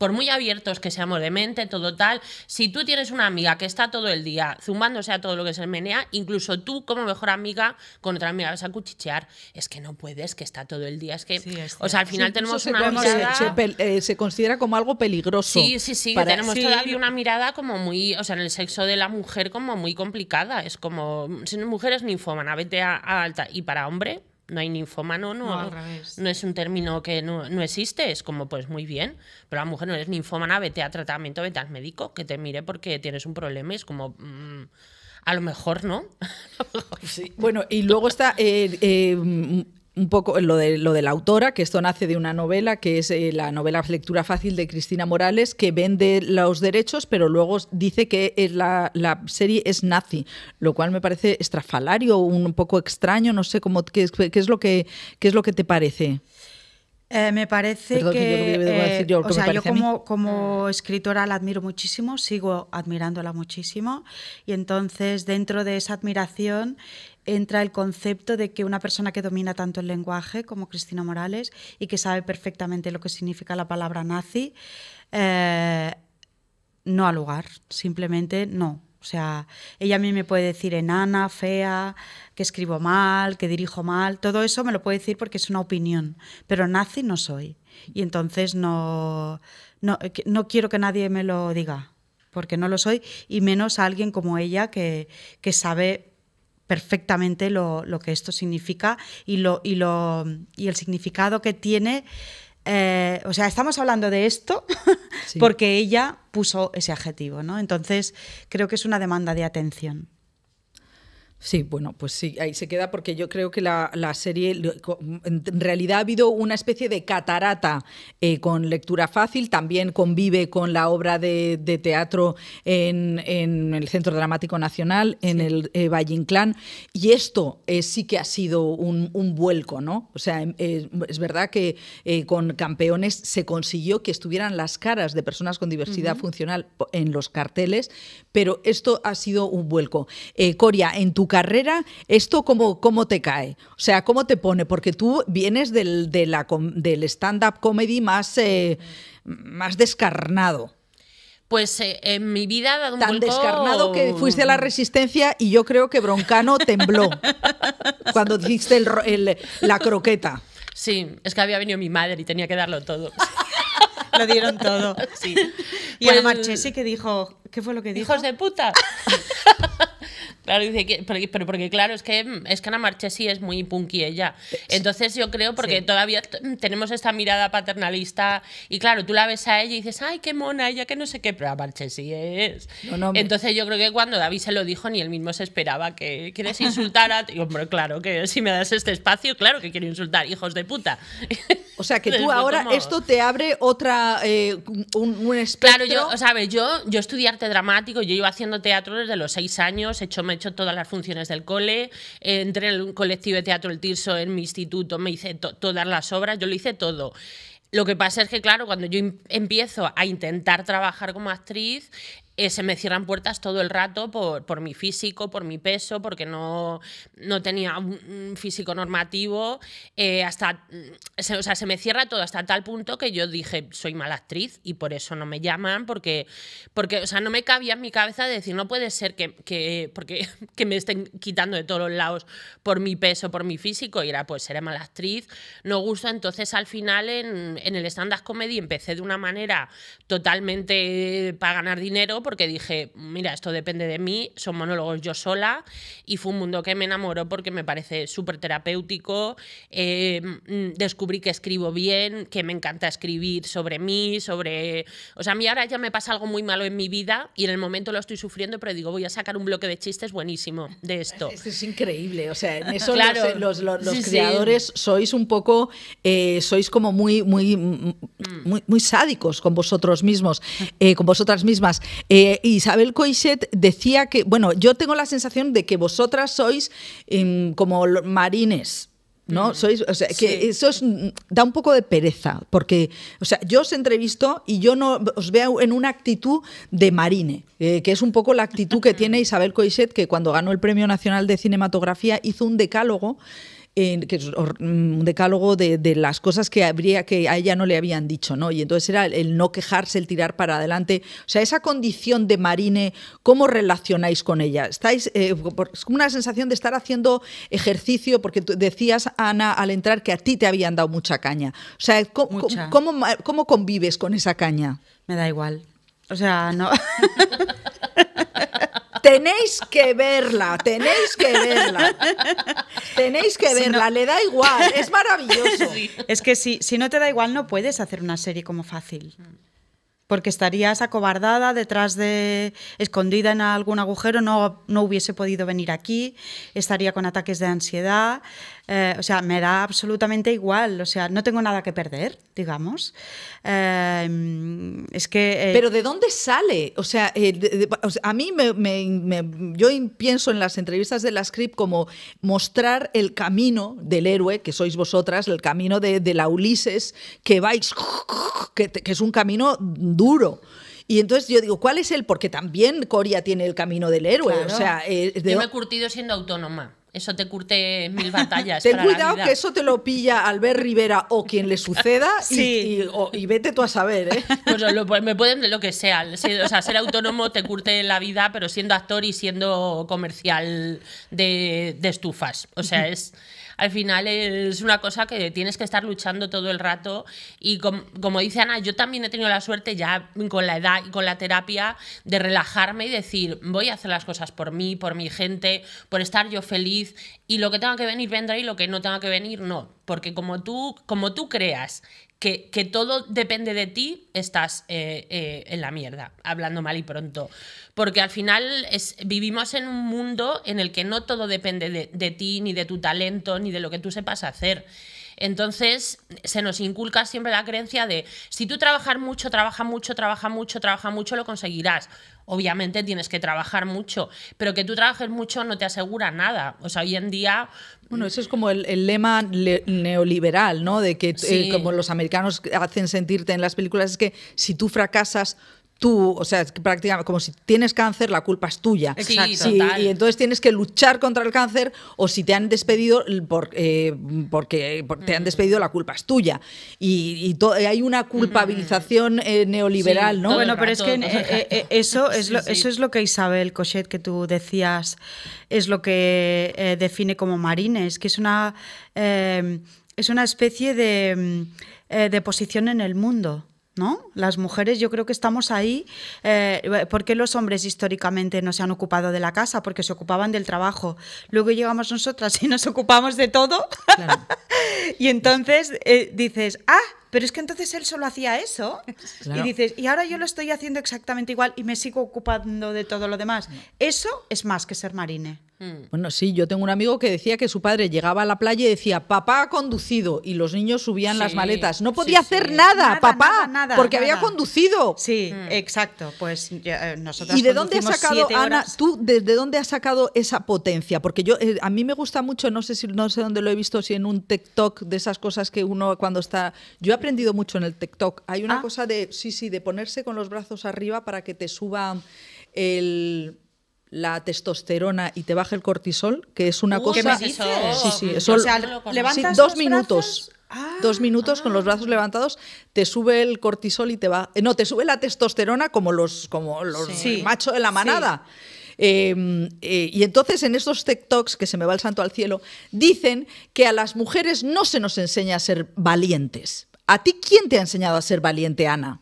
por muy abiertos que seamos de mente, todo tal, si tú tienes una amiga que está todo el día zumbándose a todo lo que se menea, incluso tú como mejor amiga con otra amiga vas a cuchichear, es que no puedes, que está todo el día, es que, o sea, al final tenemos una se, mirada... Eh, se, considera como algo peligroso. Sí, sí, sí, tenemos todavía una mirada como muy, o sea, en el sexo de la mujer como muy complicada, es como, si ni mujeres ninfómana, vete a alta, y para hombre no hay ninfómano, no, no, es un término que no, existe, es como pues muy bien, pero la mujer no eres ninfómana, vete a tratamiento, vete al médico, que te mire porque tienes un problema, y es como... Mm, a lo mejor no. Bueno, y luego está eh, eh un poco lo de, lo de la autora, que esto nace de una novela, que es eh, la novela Lectura Fácil de Cristina Morales, que vende los derechos, pero luego dice que la, serie es nazi, lo cual me parece estrafalario, un poco extraño, no sé cómo, qué, es, lo que, qué es lo que te parece. Eh, me parece que, yo, o sea, yo como, escritora la admiro muchísimo, sigo admirándola muchísimo y entonces dentro de esa admiración entra el concepto de que una persona que domina tanto el lenguaje como Cristina Morales y que sabe perfectamente lo que significa la palabra nazi, eh, no al lugar, simplemente no. O sea, ella a mí me puede decir enana, fea, que escribo mal, que dirijo mal, todo eso me lo puede decir porque es una opinión, pero nazi no soy. Y entonces no, no, eh, quiero que nadie me lo diga, porque no lo soy, y menos a alguien como ella que, que sabe perfectamente lo, que esto significa y, el significado que tiene. Eh, o sea, estamos hablando de esto porque ella puso ese adjetivo, ¿no? Entonces, creo que es una demanda de atención. Sí, bueno, pues sí, ahí se queda porque yo creo que la, serie, en realidad ha habido una especie de catarata eh, con lectura fácil, también convive con la obra de, teatro en, el Centro Dramático Nacional, en el eh, Valle Inclán, y esto eh, sí que ha sido un, vuelco, ¿no? O sea, em, es verdad que con Campeones se consiguió que estuvieran las caras de personas con diversidad funcional en los carteles, pero esto ha sido un vuelco. Coria, en tu carrera, ¿esto cómo, cómo te cae? O sea, ¿cómo te pone? Porque tú vienes del, de la, del stand-up comedy más, eh, más descarnado. Pues eh, en mi vida Tan descarnado que fuiste a la mm. resistencia y yo creo que Broncano tembló cuando dijiste el, la croqueta. Sí, es que había venido mi madre y tenía que darlo todo. lo dieron todo. Sí. Y el pues Marchesi que dijo, ¿qué fue lo que dijo? Hijos de puta. Claro, dice pero, porque claro, es que, es que Ana Marchesi es muy punky ella. Entonces yo creo porque todavía tenemos esta mirada paternalista y claro, tú la ves a ella y dices, ay, qué mona ella, que no sé qué, pero Ana Marchesi es. Entonces yo creo que cuando David se lo dijo ni él mismo se esperaba que quieres insultar a... ti, hombre, claro, que si me das este espacio, claro que quiero insultar, hijos de puta. O sea, que tú ahora esto te abre otra, eh, un, un espectro. Claro, yo, yo, yo estudié arte dramático, yo iba haciendo teatro desde los seis años, he hecho hecho todas las funciones del cole, eh, entré en el colectivo de teatro El Tirso, en mi instituto, me hice todas las obras, yo lo hice todo. Lo que pasa es que, claro, cuando yo em-, empiezo a intentar trabajar como actriz, eh, se me cierran puertas todo el rato por, mi físico, por mi peso, porque no, no tenía un físico normativo, eh, hasta, mm, se, o sea, se me cierra todo hasta tal punto que yo dije, soy mala actriz y por eso no me llaman, porque, porque o sea, no me cabía en mi cabeza decir, no puede ser que, porque, me estén quitando de todos los lados por mi peso, por mi físico, y era, pues, seré mala actriz, no gusto, entonces al final en, en el stand-up comedy empecé de una manera totalmente eh, para ganar dinero, porque dije, mira, esto depende de mí, son monólogos yo sola y fue un mundo que me enamoró porque me parece súper terapéutico, em, descubrí que escribo bien, que me encanta escribir sobre mí, sobre... O sea, a mí ahora ya me pasa algo muy malo en mi vida y en el momento lo estoy sufriendo, pero digo, voy a sacar un bloque de chistes buenísimo de esto. es increíble, o sea, en eso los, creadores sois un poco, eh, sois como muy, mm. muy, muy, sádicos con vosotros mismos, eh, con vosotras mismas. Eh, eh, Isabel Coixet decía que, bueno, yo tengo la sensación de que vosotras sois em, como marines, ¿no? Sois, que eso mm, da un poco de pereza, porque, o sea, yo os entrevisto y yo no os veo en una actitud de marine, eh, que es un poco la actitud que tiene Isabel Coixet, que cuando ganó el Premio Nacional de Cinematografía hizo un decálogo un decálogo de, las cosas que, habría, que a ella no le habían dicho, ¿no? Y entonces era el no quejarse, el tirar para adelante. O sea, esa condición de marine, ¿cómo relacionáis con ella? Estáis eh, como una sensación de estar haciendo ejercicio, porque tú decías, Ana, al entrar que a ti te habían dado mucha caña. O sea, cómo convives con esa caña? Me da igual. O sea, no. Tenéis que verla, tenéis que verla. Tenéis que verla, le da igual, es maravilloso. Es que si, si no te da igual no puedes hacer una serie como fácil. Porque estarías acobardada detrás de. escondida en algún agujero, no, no hubiese podido venir aquí, estaría con ataques de ansiedad. Eh, o sea, me da absolutamente igual, o sea, no tengo nada que perder, digamos. Em, es que... Eh, Pero ¿de dónde sale? O sea, eh, a mí me, yo pienso en las entrevistas de la script como mostrar el camino del héroe, que sois vosotras, el camino de, la Ulises, que vais, que, es un camino duro. Y entonces yo digo, ¿cuál es el? Porque también Coria tiene el camino del héroe. O sea, yo me he curtido siendo autónoma. Eso te curte mil batallas. Ten cuidado que eso te lo pilla Albert Rivera o quien le suceda sí. y, vete tú a saber. ¿eh? Pues me pueden de lo que sea. O sea, ser autónomo te curte la vida, pero siendo actor y siendo comercial de, de estufas. O sea, es al final es una cosa que tienes que estar luchando todo el rato y como dice Ana, yo también he tenido la suerte ya con la edad y con la terapia de relajarme y decir, voy a hacer las cosas por mí, por mi gente, por estar yo feliz y lo que tenga que venir vendrá y lo que no tenga que venir no, porque como tú como tú creas que, todo depende de ti, estás eh, eh, en la mierda, hablando mal y pronto. Porque al final vivimos en un mundo en el que no todo depende de, ti, ni de tu talento, ni de lo que tú sepas hacer. Entonces se nos inculca siempre la creencia de si tú trabajas mucho, trabaja mucho, trabaja mucho, trabaja mucho, lo conseguirás. Obviamente tienes que trabajar mucho, pero que tú trabajes mucho no te asegura nada. O sea, hoy en día bueno, eso es como el, lema neoliberal, ¿no? De que eh, como los americanos hacen sentirte en las películas, es que si tú fracasas, tú, o sea, prácticamente como si tienes cáncer, la culpa es tuya. Exacto. Y, entonces tienes que luchar contra el cáncer o si te han despedido por, eh, porque te han mm. despedido, la culpa es tuya. Y, eh, hay una mm. culpabilización eh, neoliberal, ¿no? Bueno, pero es que eso, es lo, eso es lo que Isabel Cochet, que tú decías, es lo que define como marines, que es una, es una especie de, mm, de posición en el mundo. ¿no? Las mujeres yo creo que estamos ahí. Eh, porque los hombres históricamente no se han ocupado de la casa? Porque se ocupaban del trabajo. Luego llegamos nosotras y nos ocupamos de todo. y entonces eh, dices, ah, pero es que entonces él solo hacía eso. Y dices, y ahora yo lo estoy haciendo exactamente igual y me sigo ocupando de todo lo demás. Mm. Eso es más que ser marine. Mm. Bueno, sí, yo tengo un amigo que decía que su padre llegaba a la playa y decía, papá ha conducido, y los niños subían las maletas. No podía hacer Nada, papá, porque había conducido. Sí, mm. exacto. Pues eh, ¿Y de dónde has sacado, Ana, tú, desde dónde has sacado esa potencia? Porque yo, eh, a mí me gusta mucho, no sé si no sé dónde lo he visto, si en un TikTok de esas cosas que uno cuando está aprendido mucho en el TikTok. Hay una ah. cosa de, sí, sí, de ponerse con los brazos arriba para que te suba la testosterona y te baje el cortisol, que es una uh, cosa. ¿Qué dices? Sí, sí, o dos minutos. Ah. dos minutos con los brazos levantados te sube el cortisol y te va. Eh, no, te sube la testosterona como los, como los machos de la manada. Em, eh, y entonces en estos TikToks, que se me va el santo al cielo, dicen que a las mujeres no se nos enseña a ser valientes. ¿A ti quién te ha enseñado a ser valiente, Ana?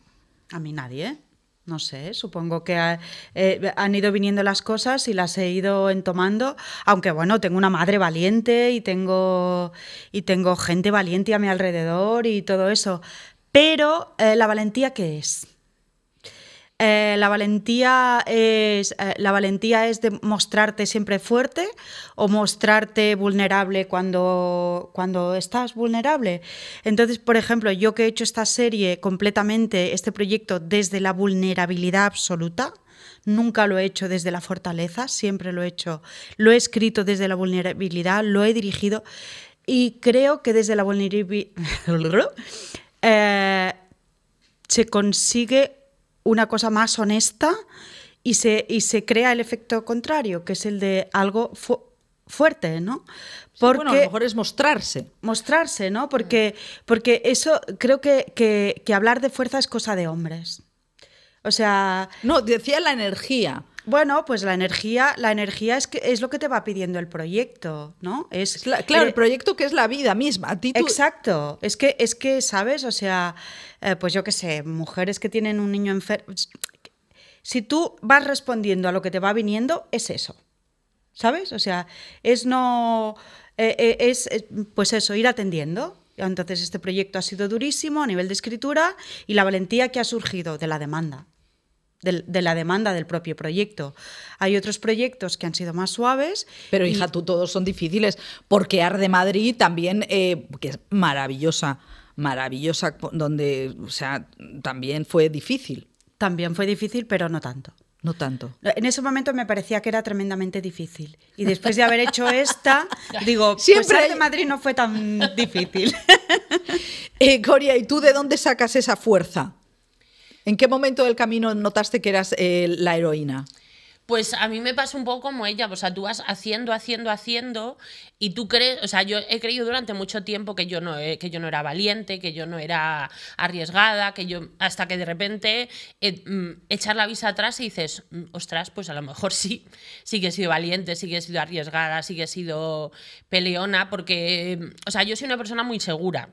A mí nadie. No sé, supongo que eh, han ido viniendo las cosas y las he ido entomando, aunque bueno, tengo una madre valiente y tengo, y tengo gente valiente a mi alrededor y todo eso, pero eh, la valentía qué es? Eh, la, valentía es, eh, la valentía es de mostrarte siempre fuerte o mostrarte vulnerable cuando, cuando estás vulnerable. Entonces, por ejemplo, yo que he hecho esta serie completamente, este proyecto desde la vulnerabilidad absoluta, Nunca lo he hecho desde la fortaleza, siempre lo he hecho. Lo he escrito desde la vulnerabilidad, lo he dirigido y creo que desde la vulnerabilidad eh, se consigue una cosa más honesta y se, y se crea el efecto contrario, que es el de algo fuerte, ¿no? Porque, bueno, a lo mejor es mostrarse. Mostrarse, ¿no? Porque, porque eso creo que, que hablar de fuerza es cosa de hombres. O sea. No, decía la energía. Bueno, pues la energía, la energía es, que, es lo que te va pidiendo el proyecto, ¿no? Es, claro, eh, el proyecto que es la vida misma. A ti, Exacto. Es que, es que, ¿sabes? O sea, eh, pues yo qué sé, mujeres que tienen un niño enfermo. Si tú vas respondiendo a lo que te va viniendo, es eso. ¿Sabes? O sea, es no. Eh, es, pues eso, ir atendiendo. Entonces, este proyecto ha sido durísimo a nivel de escritura y la valentía que ha surgido de la demanda de, la demanda del propio proyecto. Hay otros proyectos que han sido más suaves. Pero hija, tú todos son difíciles, porque Arde Madrid también, eh, que es maravillosa, maravillosa, donde, o sea, también fue difícil. También fue difícil, pero no tanto. No tanto. En ese momento me parecía que era tremendamente difícil. Y después de haber hecho esta, digo, pues siempre pues Madrid no fue tan difícil. Eh, Coria, ¿y tú de dónde sacas esa fuerza? ¿En qué momento del camino notaste que eras eh, la heroína? Pues a mí me pasa un poco como ella, o sea, tú vas haciendo, haciendo, haciendo y tú crees, o sea, yo he creído durante mucho tiempo que yo no, eh, que yo no era valiente, que yo no era arriesgada, que yo, hasta que de repente eh, mm, echar la vista atrás y dices, mm, ostras, pues a lo mejor sí, sí que he sido valiente, sí que he sido arriesgada, sí que he sido peleona, porque, mm, o sea, yo soy una persona muy segura.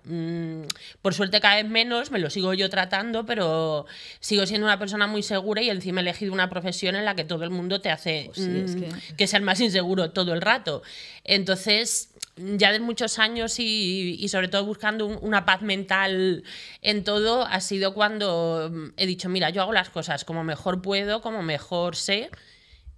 Por suerte cada vez menos, me lo sigo yo tratando, pero sigo siendo una persona muy segura y encima he elegido una profesión en la que todo el mundo te hace pues mm, que... sea seas más inseguro todo el rato. Entonces, ya de muchos años y, sobre todo buscando una paz mental en todo, ha sido cuando mm, he dicho, mira, yo hago las cosas como mejor puedo, como mejor sé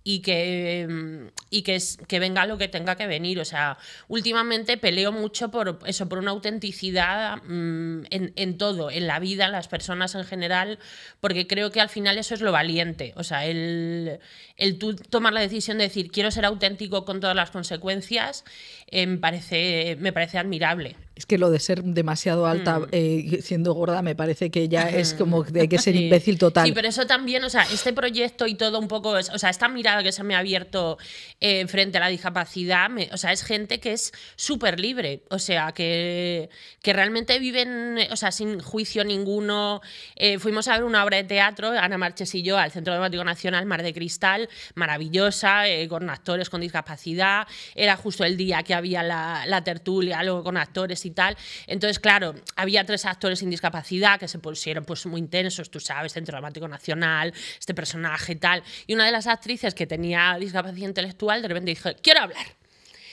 y que, em, que, venga lo que tenga que venir. O sea, últimamente peleo mucho por eso, por una autenticidad mm, en, todo, en la vida, en las personas en general, porque creo que al final eso es lo valiente. O sea, el, el tomar la decisión de decir quiero ser auténtico con todas las consecuencias eh, parece, me parece admirable. Es que lo de ser demasiado alta mm. eh, siendo gorda me parece que ya es como que hay que ser imbécil total. Sí, pero eso también, o sea, este proyecto y todo un poco, o sea, esta mirada que se me ha abierto eh, frente a la discapacidad, o sea, es gente que es súper libre, o sea, que, que realmente viven, o sea, sin juicio ninguno. Eh, fuimos a ver una obra de teatro, Ana Marches y yo, al Centro Dramático Nacional Mar de Cristal, maravillosa, con actores con discapacidad. Era justo el día que había la, tertulia, algo con actores y tal. Entonces, claro, había tres actores sin discapacidad que se pusieron pues muy intensos, tú sabes, Centro Dramático Nacional, este personaje y tal. Y una de las actrices que tenía discapacidad intelectual de repente dijo, quiero hablar.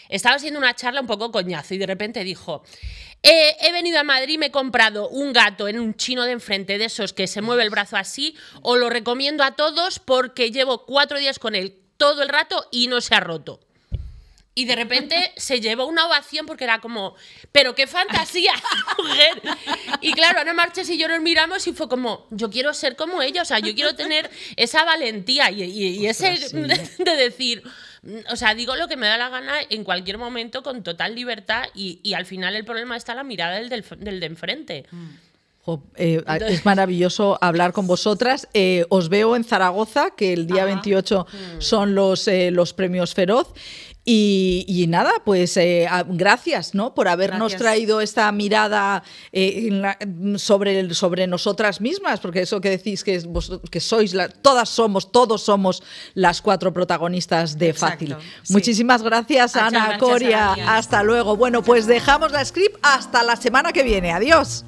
Estaba haciendo una charla un poco coñazo y de repente dijo, eh, he venido a Madrid, me he comprado un gato en un chino de enfrente de esos que se mueve el brazo así, o lo recomiendo a todos porque llevo cuatro días con él todo el rato y no se ha roto. Y de repente se llevó una ovación porque era como, pero qué fantasía, mujer. Y claro, Ana Marches y yo nos miramos y fue como, yo quiero ser como ella, o sea, yo quiero tener esa valentía y, ese de, decir, mm, o sea, digo lo que me da la gana en cualquier momento con total libertad y, al final el problema está la mirada del, de enfrente. Eh, es maravilloso hablar con vosotras. Eh, os veo en Zaragoza, que el día 28 mm. son los, eh, los premios Feroz. Y, nada, pues eh, gracias ¿no? por habernos traído esta mirada eh, sobre, nosotras mismas, porque eso que decís que, sois, la, todas somos, todos somos las cuatro protagonistas de Fácil. Muchísimas gracias, Ana Coria. Hasta luego. Bueno, pues dejamos la script hasta la semana que viene. Adiós.